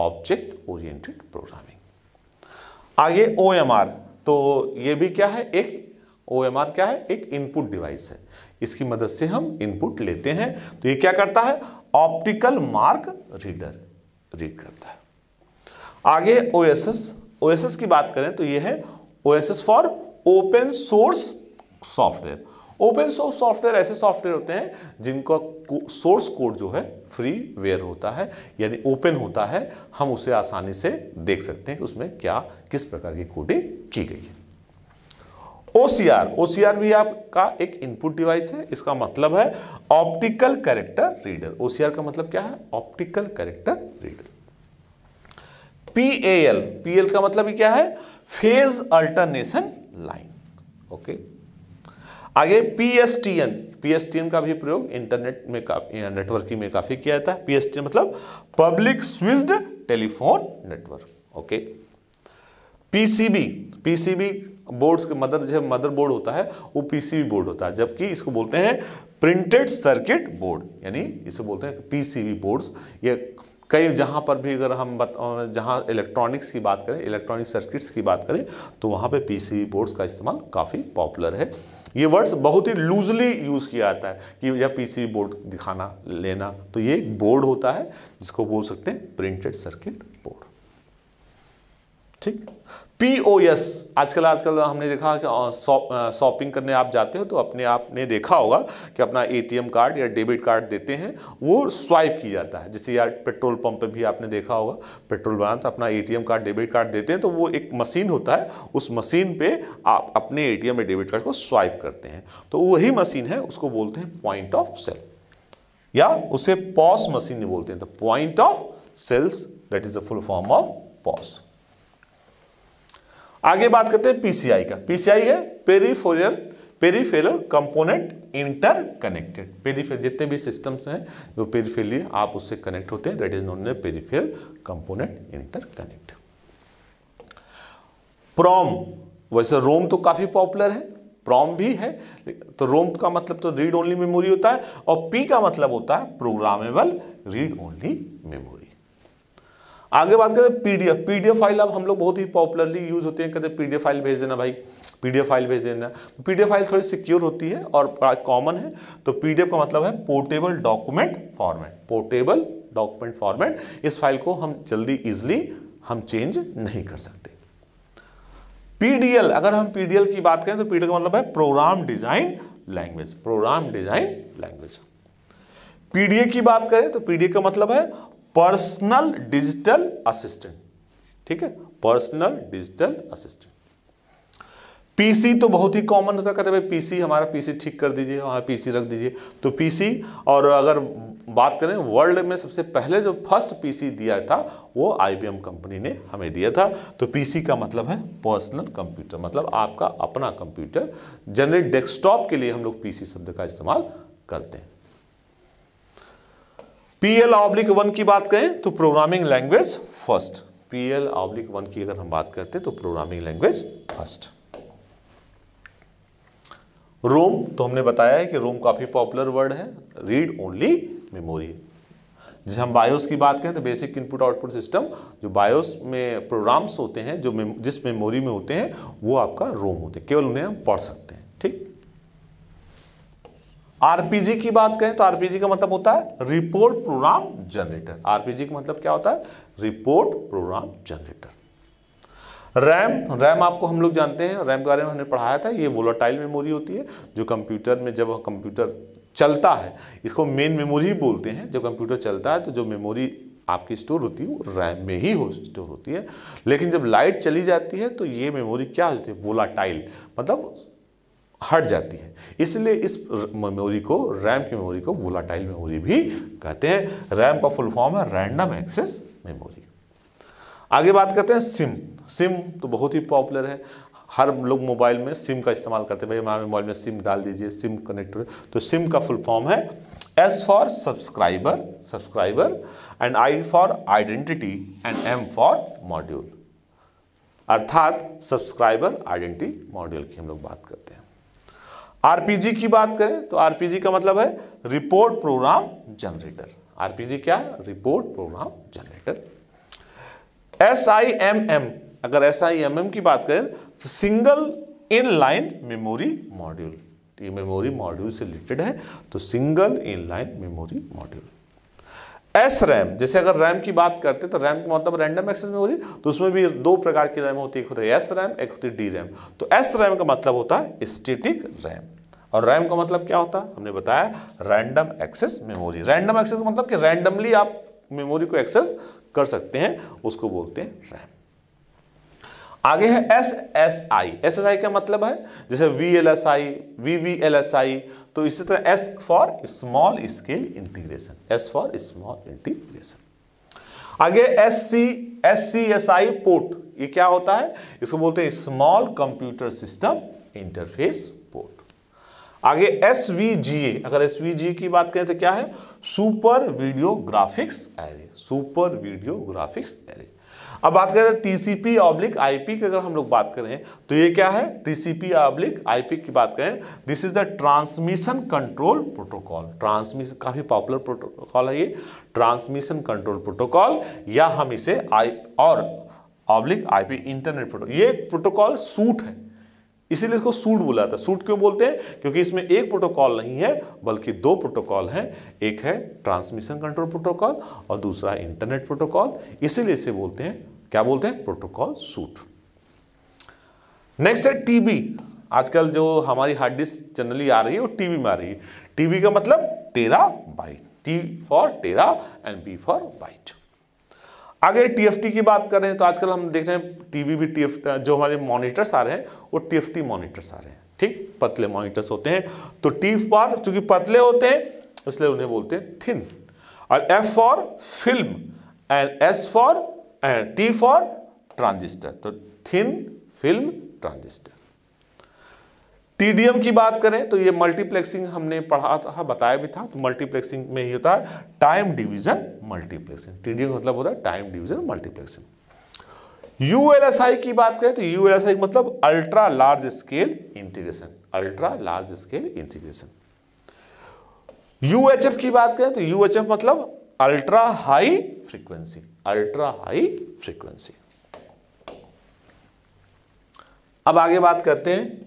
ऑब्जेक्ट ओरिएंटेड प्रोग्रामिंग आगे ओ तो ये भी क्या है एक ओ क्या है एक इनपुट डिवाइस है इसकी मदद से हम इनपुट लेते हैं तो ये क्या करता है ऑप्टिकल मार्क रीडर रीड करता है आगे ओ एस की बात करें तो ये है O for open source software open source software ऐसे सॉफ्टवेयर होते हैं जिनका सोर्स कोड जो है फ्री वेयर होता है यानी ओपन होता है हम उसे आसानी से देख सकते हैं उसमें क्या किस प्रकार की कोडिंग की गई है ओसीआर ओसीआर भी आपका एक इनपुट डिवाइस है इसका मतलब है ऑप्टिकल करेक्टर रीडर ओसीआर का मतलब क्या है optical character reader PAL PL का मतलब क्या है फेज अल्टरनेशन लाइन ओके आगे P S T N P S T N का भी प्रयोग इंटरनेट में नेटवर्किंग में काफ़ी किया जाता है पी एस टी एन मतलब public switched telephone network okay PCB PCB board के मदर जब मदर बोर्ड होता है वो पीसीबी बोर्ड होता है जबकि इसको बोलते हैं प्रिंटेड सर्किट बोर्ड यानी इसे बोलते हैं पीसीबी बोर्ड्स ये कई जहां पर भी अगर हम जहां इलेक्ट्रॉनिक्स की बात करें इलेक्ट्रॉनिक सर्किट्स की बात करें तो वहां पे पीसीबी बोर्ड्स का इस्तेमाल काफ़ी पॉपुलर है ये वर्ड्स बहुत ही लूजली यूज़ किया जाता है कि या पीसीबी बोर्ड दिखाना लेना तो ये एक बोर्ड होता है जिसको बोल सकते हैं प्रिंटेड सर्किट बोर्ड ठीक पीओएस आजकल आजकल हमने देखा कि शॉपिंग करने आप जाते हो तो अपने आपने देखा होगा कि अपना एटीएम कार्ड या डेबिट कार्ड देते हैं वो स्वाइप किया जाता है जैसे यार पेट्रोल पंप पे भी आपने देखा होगा पेट्रोल बना तो अपना एटीएम कार्ड डेबिट कार्ड देते हैं तो वो एक मशीन होता है उस मशीन पे आप अपने ए या डेबिट कार्ड को स्वाइप करते हैं तो वही मशीन है उसको बोलते हैं पॉइंट ऑफ सेल या उसे पॉस मशीन बोलते हैं तो point of sales that is the full form of POS आगे बात करते हैं पीसीआई का पीसीआई है peripheral peripheral component interconnected peripheral जितने भी सिस्टम्स हैं जो पेरीफेरली आप उससे कनेक्ट होते हैं that is known peripheral component interconnect PROM वैसे रोम तो काफ़ी पॉपुलर है प्रॉम भी है तो रोम का मतलब तो रीड ओनली मेमोरी होता है और पी का मतलब होता है प्रोग्रामेबल रीड ओनली मेमोरी आगे बात करें पीडीएफ पीडीएफ फाइल अब हम लोग बहुत ही पॉपुलरली यूज होती है कहते पीडीएफ फाइल भेज देना भाई पीडीएफ फाइल भेज देना पीडीएफ फाइल थोड़ी सिक्योर होती है और कॉमन है तो पीडीएफ का मतलब है portable document format portable document format इस फाइल को हम जल्दी इजिली हम चेंज नहीं कर सकते पीडीएल अगर हम पीडीएल की बात करें तो पीडीएल का मतलब है program design language program design language PDA की बात करें तो पीडीए का मतलब है पर्सनल डिजिटल असिस्टेंट ठीक है पर्सनल डिजिटल असिस्टेंट पीसी तो बहुत ही कॉमन होता है कहते भाई पीसी हमारा पीसी ठीक कर दीजिए वहाँ पीसी रख दीजिए तो पीसी और अगर बात करें वर्ल्ड में सबसे पहले जो फर्स्ट पीसी दिया था वो आईबीएम कंपनी ने हमें दिया था तो पीसी का मतलब है पर्सनल कंप्यूटर मतलब आपका अपना कंप्यूटर जनरल डेस्कटॉप के लिए हम लोग पीसी शब्द का इस्तेमाल करते हैं पीएल ऑब्लिक वन की बात करें तो programming language first PL oblique one की अगर हम बात करते हैं तो प्रोग्रामिंग लैंग्वेज फर्स्ट रोम तो हमने बताया है कि रोम काफी पॉपुलर वर्ड है रीड ओनली मेमोरी जैसे हम बायोस की बात करें तो बेसिक इनपुट आउटपुट सिस्टम जो बायोस में प्रोग्राम्स होते हैं जो जिस मेमोरी में होते हैं वो आपका रोम होते हैं केवल उन्हें हम पढ़ सकते हैं ठीक आरपीजी की बात करें तो आरपीजी का मतलब होता है रिपोर्ट प्रोग्राम जनरेटर आरपीजी का मतलब क्या होता है report program generator RAM RAM आपको हम लोग जानते हैं रैम के बारे में हमने पढ़ाया था ये वोलाटाइल मेमोरी होती है जो कंप्यूटर में जब कंप्यूटर चलता है इसको मेन मेमोरी बोलते हैं जब कंप्यूटर चलता है तो जो मेमोरी आपकी स्टोर होती है वो रैम में ही हो स्टोर होती है लेकिन जब लाइट चली जाती है तो ये मेमोरी क्या होती है वोलाटाइल मतलब हट जाती है इसलिए इस मेमोरी को रैम की मेमोरी को वोलाटाइल मेमोरी भी कहते हैं रैम का फुल फॉर्म है रैंडम एक्सेस मेमोरी आगे बात करते हैं सिम सिम तो बहुत ही पॉपुलर है हर लोग मोबाइल में सिम का इस्तेमाल करते हैं भाई हमारे मोबाइल में सिम डाल दीजिए सिम कनेक्ट तो सिम का फुल फॉर्म है S for subscriber subscriber and I for identity and M for module अर्थात सब्सक्राइबर आइडेंटिटी मॉड्यूल की हम लोग बात करते हैं आरपीजी की बात करें तो आरपीजी का मतलब है रिपोर्ट प्रोग्राम जनरेटर आरपीजी क्या है report program generator S I M M अगर एस आई एम एम की बात करें तो single in line memory module ये मेमोरी मॉड्यूल से रिलेटेड है तो single in line memory module S RAM जैसे अगर रैम की बात करते तो रैम का मतलब रैंडम एक्सेस मेमोरी तो उसमें भी दो प्रकार की रैम होती है एक होती है एस रैम एक होती है डी रैम तो एस रैम का मतलब होता है स्टेटिक रैम और रैम का मतलब क्या होता है हमने बताया random access memory random access मतलब कि रैंडमली आप मेमोरी को एक्सेस कर सकते हैं उसको बोलते हैं रैम आगे है S S I S S I का मतलब है जैसे V L S I V V L S I तो इसी तरह S for small scale integration S for small integration आगे S C S C S I port ये क्या होता है इसको बोलते हैं स्मॉल कंप्यूटर सिस्टम इंटरफेस आगे एस अगर एस की बात करें तो क्या है super video graphics array super video graphics array अब बात करें टीसीपी ऑब्लिक आईपी की अगर हम लोग बात करें तो ये क्या है टीसीपी ऑब्लिक आईपी की बात करें this is the transmission control protocol transmission काफ़ी पॉपुलर प्रोटोकॉल है ये ट्रांसमिशन कंट्रोल प्रोटोकॉल या हम इसे आई और ऑब्लिक आईपी इंटरनेट प्रोटोकॉल ये एक प्रोटोकॉल सूट है इसीलिए इसको सूट बोला है सूट क्यों बोलते हैं क्योंकि इसमें एक प्रोटोकॉल नहीं है बल्कि दो प्रोटोकॉल हैं एक है ट्रांसमिशन कंट्रोल प्रोटोकॉल और दूसरा इंटरनेट प्रोटोकॉल इसीलिए इसे बोलते हैं क्या बोलते हैं प्रोटोकॉल सूट नेक्स्ट है टीबी आजकल जो हमारी हार्ड डिस्क जनरली आ रही है वो टीबी में आ रही है टीबी का मतलब tera byte T for tera and B for byte आगे टीएफटी की बात करें तो आजकल हम देख रहे हैं टीवी भी टीएफ जो हमारे मॉनिटर्स आ रहे हैं वो टीएफटी मॉनिटर्स आ रहे हैं ठीक पतले मॉनिटर्स होते हैं तो टी फॉर चूंकि पतले होते हैं इसलिए उन्हें बोलते हैं थिन और F for film and S for T for transistor तो थिन फिल्म ट्रांजिस्टर टीडीएम की बात करें तो ये मल्टीप्लेक्सिंग हमने पढ़ा था बताया भी था तो मल्टीप्लेक्सिंग में ही होता है टाइम डिवीजन मल्टीप्लेक्सिंग टी मतलब होता है टाइम डिविजन मल्टीप्लेक्सिंग यूएलएसआई की बात करें तो यूएलएसआई मतलब ultra large scale integration ultra large scale integration UHF की बात करें तो यूएचएफ मतलब ultra high frequency ultra high frequency अब आगे बात करते हैं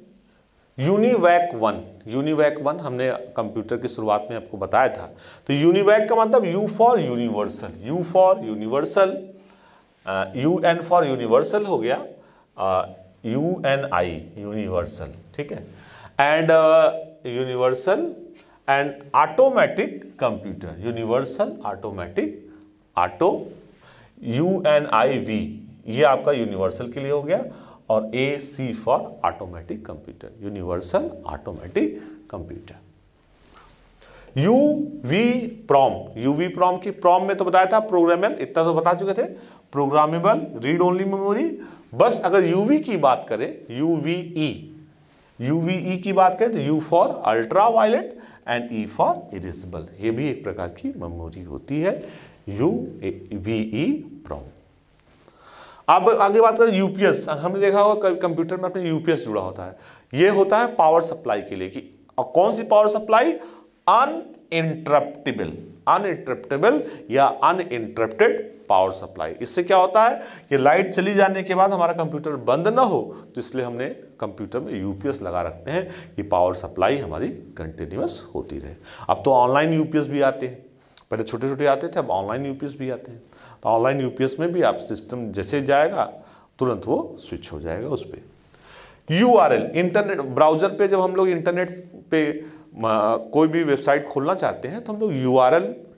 यूनिवैक वन यूनिवैक वन हमने कंप्यूटर की शुरुआत में आपको बताया था तो यूनिवैक का मतलब U for universal U for universal U N for universal हो गया यू एन आई यूनिवर्सल ठीक है and universal and automatic computer universal automatic auto U N I V ये आपका यूनिवर्सल के लिए हो गया और A C for automatic computer universal automatic computer U V PROM U V PROM की प्रॉम में तो बताया था प्रोग्रामेबल इतना तो बता चुके थे प्रोग्रामेबल रीड ओनली मेमोरी बस अगर यूवी की बात करें U V E U V E की बात करें तो U for ultra violet and E for erasable ये भी एक प्रकार की मेमोरी होती है यू वी ई प्रॉम अब आगे बात करें यूपीएस हमने देखा होगा कंप्यूटर में अपने यूपीएस जुड़ा होता है ये होता है पावर सप्लाई के लिए कि और कौन सी power supply un un uninterruptible या अनइंटरप्टेड पावर सप्लाई इससे क्या होता है कि लाइट चली जाने के बाद हमारा कंप्यूटर बंद ना हो तो इसलिए हमने कंप्यूटर में यूपीएस लगा रखते हैं कि पावर सप्लाई हमारी कंटिन्यूस होती रहे अब तो ऑनलाइन यूपीएस भी आते हैं पहले छोटे छोटे आते थे अब ऑनलाइन यूपीएस भी आते हैं तो ऑनलाइन यूपीएस में भी आप सिस्टम जैसे जाएगा तुरंत वो स्विच हो जाएगा उस पर यू इंटरनेट ब्राउजर पे जब हम लोग इंटरनेट पे कोई भी वेबसाइट खोलना चाहते हैं तो हम लोग यू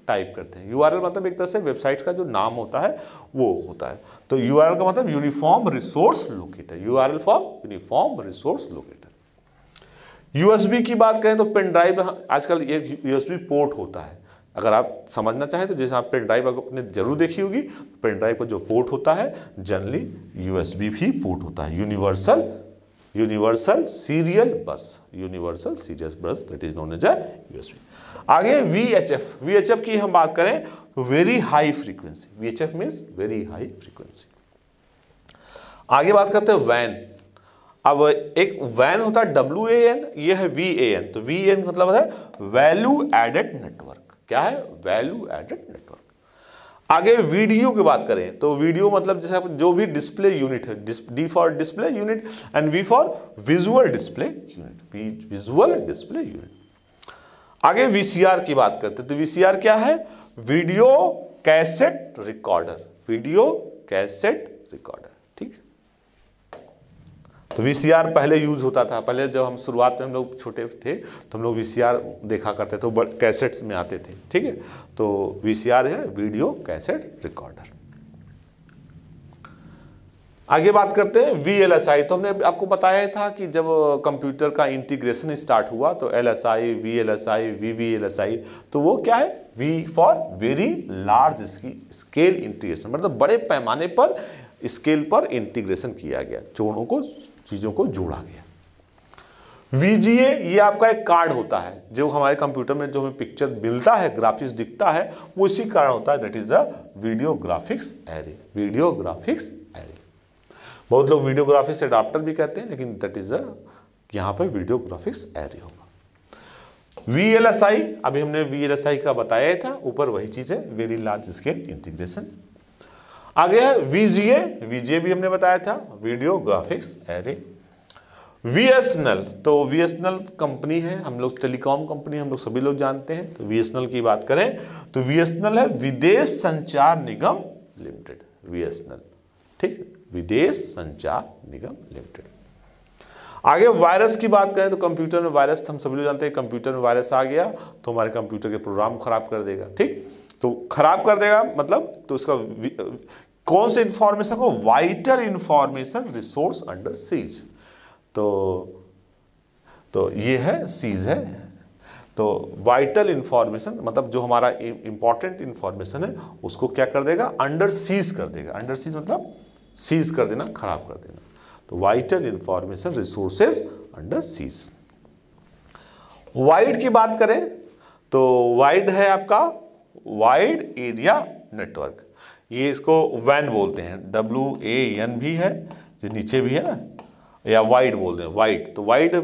टाइप करते हैं यू मतलब एक तरह से वेबसाइट का जो नाम होता है वो होता है तो यू का मतलब uniform resource locator U R for uniform resource locator USB की बात करें तो पेन ड्राइव आजकल एक यूएसबी पोर्ट होता है अगर आप समझना चाहें तो जैसे आप पेन ड्राइव आपने जरूर देखी होगी पेन ड्राइव का जो पोर्ट होता है जनरली यूएसबी भी पोर्ट होता है universal universal serial bus universal serial bus that is known as a USB आगे VHF VHF V H F की हम बात करें तो very high frequency V H F means very high frequency आगे बात करते हैं वैन अब एक वैन होता है डब्ल्यू ए एन ये है वी ए एन तो वी एन मतलब वैल्यू एडेड नेटवर्क क्या है वैल्यू एडेड नेटवर्क आगे वीडियो की बात करें तो वीडियो मतलब जैसे जो भी डिस्प्ले यूनिट है D for display unit and V for visual display unit visual display unit आगे वीसीआर की बात करते तो वीसीआर क्या है video cassette recorder video cassette recorder तो वी पहले यूज़ होता था पहले जब हम शुरुआत में हम लोग छोटे थे तो हम लोग वी देखा करते थे तो कैसेट्स में आते थे ठीक है तो वी है वीडियो कैसेट रिकॉर्डर आगे बात करते हैं वी एल एस आई तो हमने आपको बताया था कि जब कंप्यूटर का इंटीग्रेशन स्टार्ट हुआ तो L S I V L S I V V L S I तो वो क्या है वी फॉर वेरी लार्ज इसकी स्केल इंटीग्रेशन मतलब बड़े पैमाने पर स्केल पर इंटीग्रेशन किया गया चोरों को चीज़ों को जोड़ा गया वीजीए ये आपका एक कार्ड होता है जो हमारे कंप्यूटर में जो हमें पिक्चर मिलता है ग्राफिक्स दिखता है वो इसी कारण होता है that is the video graphics array video graphics array बहुत लोग वीडियो ग्राफिक्स एडाप्टर भी कहते हैं लेकिन दैट इज यहां पर वीडियो ग्राफिक्स एरे होगा वी अभी हमने वी का बताया था ऊपर वही चीज़ है वेरी लार्ज स्केल इंटीग्रेशन आगे है वीजीए वीजीए भी हमने बताया था वीडियो ग्राफिक्स एरे वीएसएनएल तो वीएसएनएल कंपनी है हम लोग टेलीकॉम कंपनी हम लोग सभी लोग जानते हैं तो वीएसएनएल की बात करें तो वीएसएनएल है विदेश संचार निगम लिमिटेड वीएसएनएल ठीक विदेश संचार निगम लिमिटेड आगे वायरस की बात करें तो कंप्यूटर में वायरस हम सभी लोग जानते हैं कंप्यूटर में वायरस आ गया तो हमारे कंप्यूटर के प्रोग्राम खराब कर देगा ठीक तो खराब कर देगा मतलब तो इसका कौन से इंफॉर्मेशन को vital information resource under siege तो तो ये है सीज है तो वाइटल इंफॉर्मेशन मतलब जो हमारा इंपॉर्टेंट इंफॉर्मेशन है उसको क्या कर देगा अंडर सीज कर देगा अंडर सीज मतलब सीज कर देना खराब कर देना तो vital information resources under siege wide की बात करें तो वाइड है आपका वाइड एरिया नेटवर्क ये इसको वैन बोलते हैं डब्ल्यू ए एन भी है जो नीचे भी है ना या वाइड बोलते हैं वाइड तो वाइड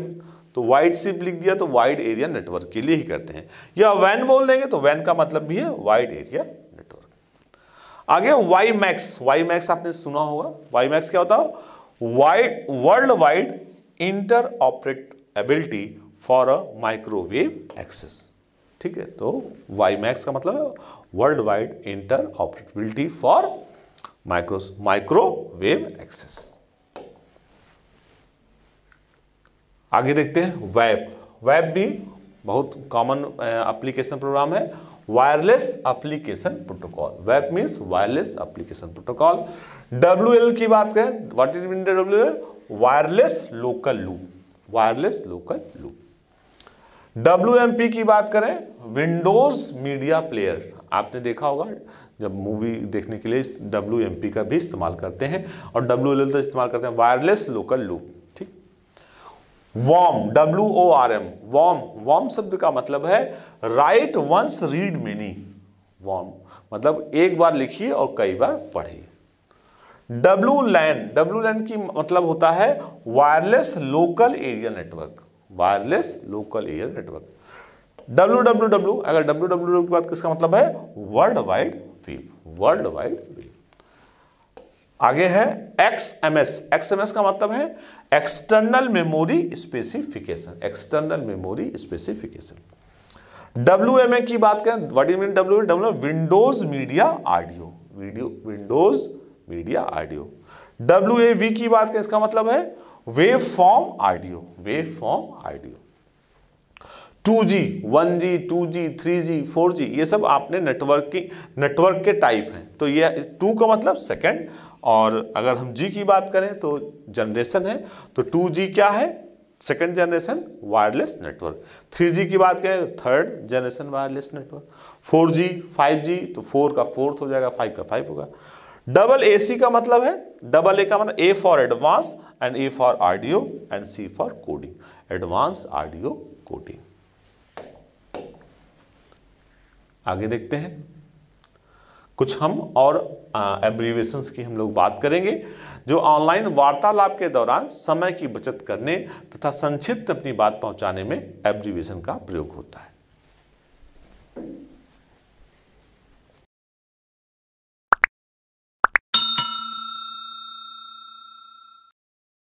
तो वाइड सिप लिख दिया तो वाइड एरिया नेटवर्क के लिए ही करते हैं या वैन बोल देंगे तो वैन का मतलब भी है वाइड एरिया नेटवर्क आगे वाई मैक्स वाई मैक्स आपने सुना होगा वाई मैक्स क्या होता है wide world wide inter operate ability for a microwave access ठीक है तो वाई मैक्स का मतलब world wide inter operability for micro microwave access आगे देखते हैं वेब वेब भी बहुत कॉमन एप्लीकेशन प्रोग्राम है wireless application protocol web means wireless application protocol W की बात करें what is mean W L wireless local loop wireless local loop W की बात करें विंडोज मीडिया प्लेयर आपने देखा होगा जब मूवी देखने के लिए डब्ल्यू का भी इस्तेमाल करते हैं और डब्ल्यू एल तो इस्तेमाल करते हैं वायरलेस लोकल लूप ठीक worm W O R M worm worm शब्द का मतलब है right once read many worm मतलब एक बार लिखिए और कई बार पढ़िए डब्ल्यू लैन डब्ल्यू लैन की मतलब होता है wireless local area network wireless local air network W W W अगर डब्ल्यू डब्ल्यू डब्ल्यू की बात किसका मतलब है world wide web world wide web आगे है X M S X M S का मतलब है external memory specification external memory specification W M A की बात करें what mean W W Windows media audio Windows media audio W A V की बात करें इसका मतलब है wave form audio wave form audio 2G, 1G, 2G, 3G, 4G ये सब आपने नेटवर्क की नेटवर्क के टाइप हैं तो ये 2 का मतलब सेकेंड और अगर हम G की बात करें तो जनरेशन है तो 2G क्या है second generation wireless network 3G की बात करें तो third generation wireless network 4G, 5G तो 4 का फोर्थ हो जाएगा 5 का 5 होगा डबल ए सी का मतलब है डबल ए का मतलब A for advance and A for audio and C for coding advance audio coding आगे देखते हैं कुछ हम और एब्रीवेशन की हम लोग बात करेंगे जो ऑनलाइन वार्तालाप के दौरान समय की बचत करने तथा संक्षिप्त अपनी बात पहुंचाने में एब्रीवेशन का प्रयोग होता है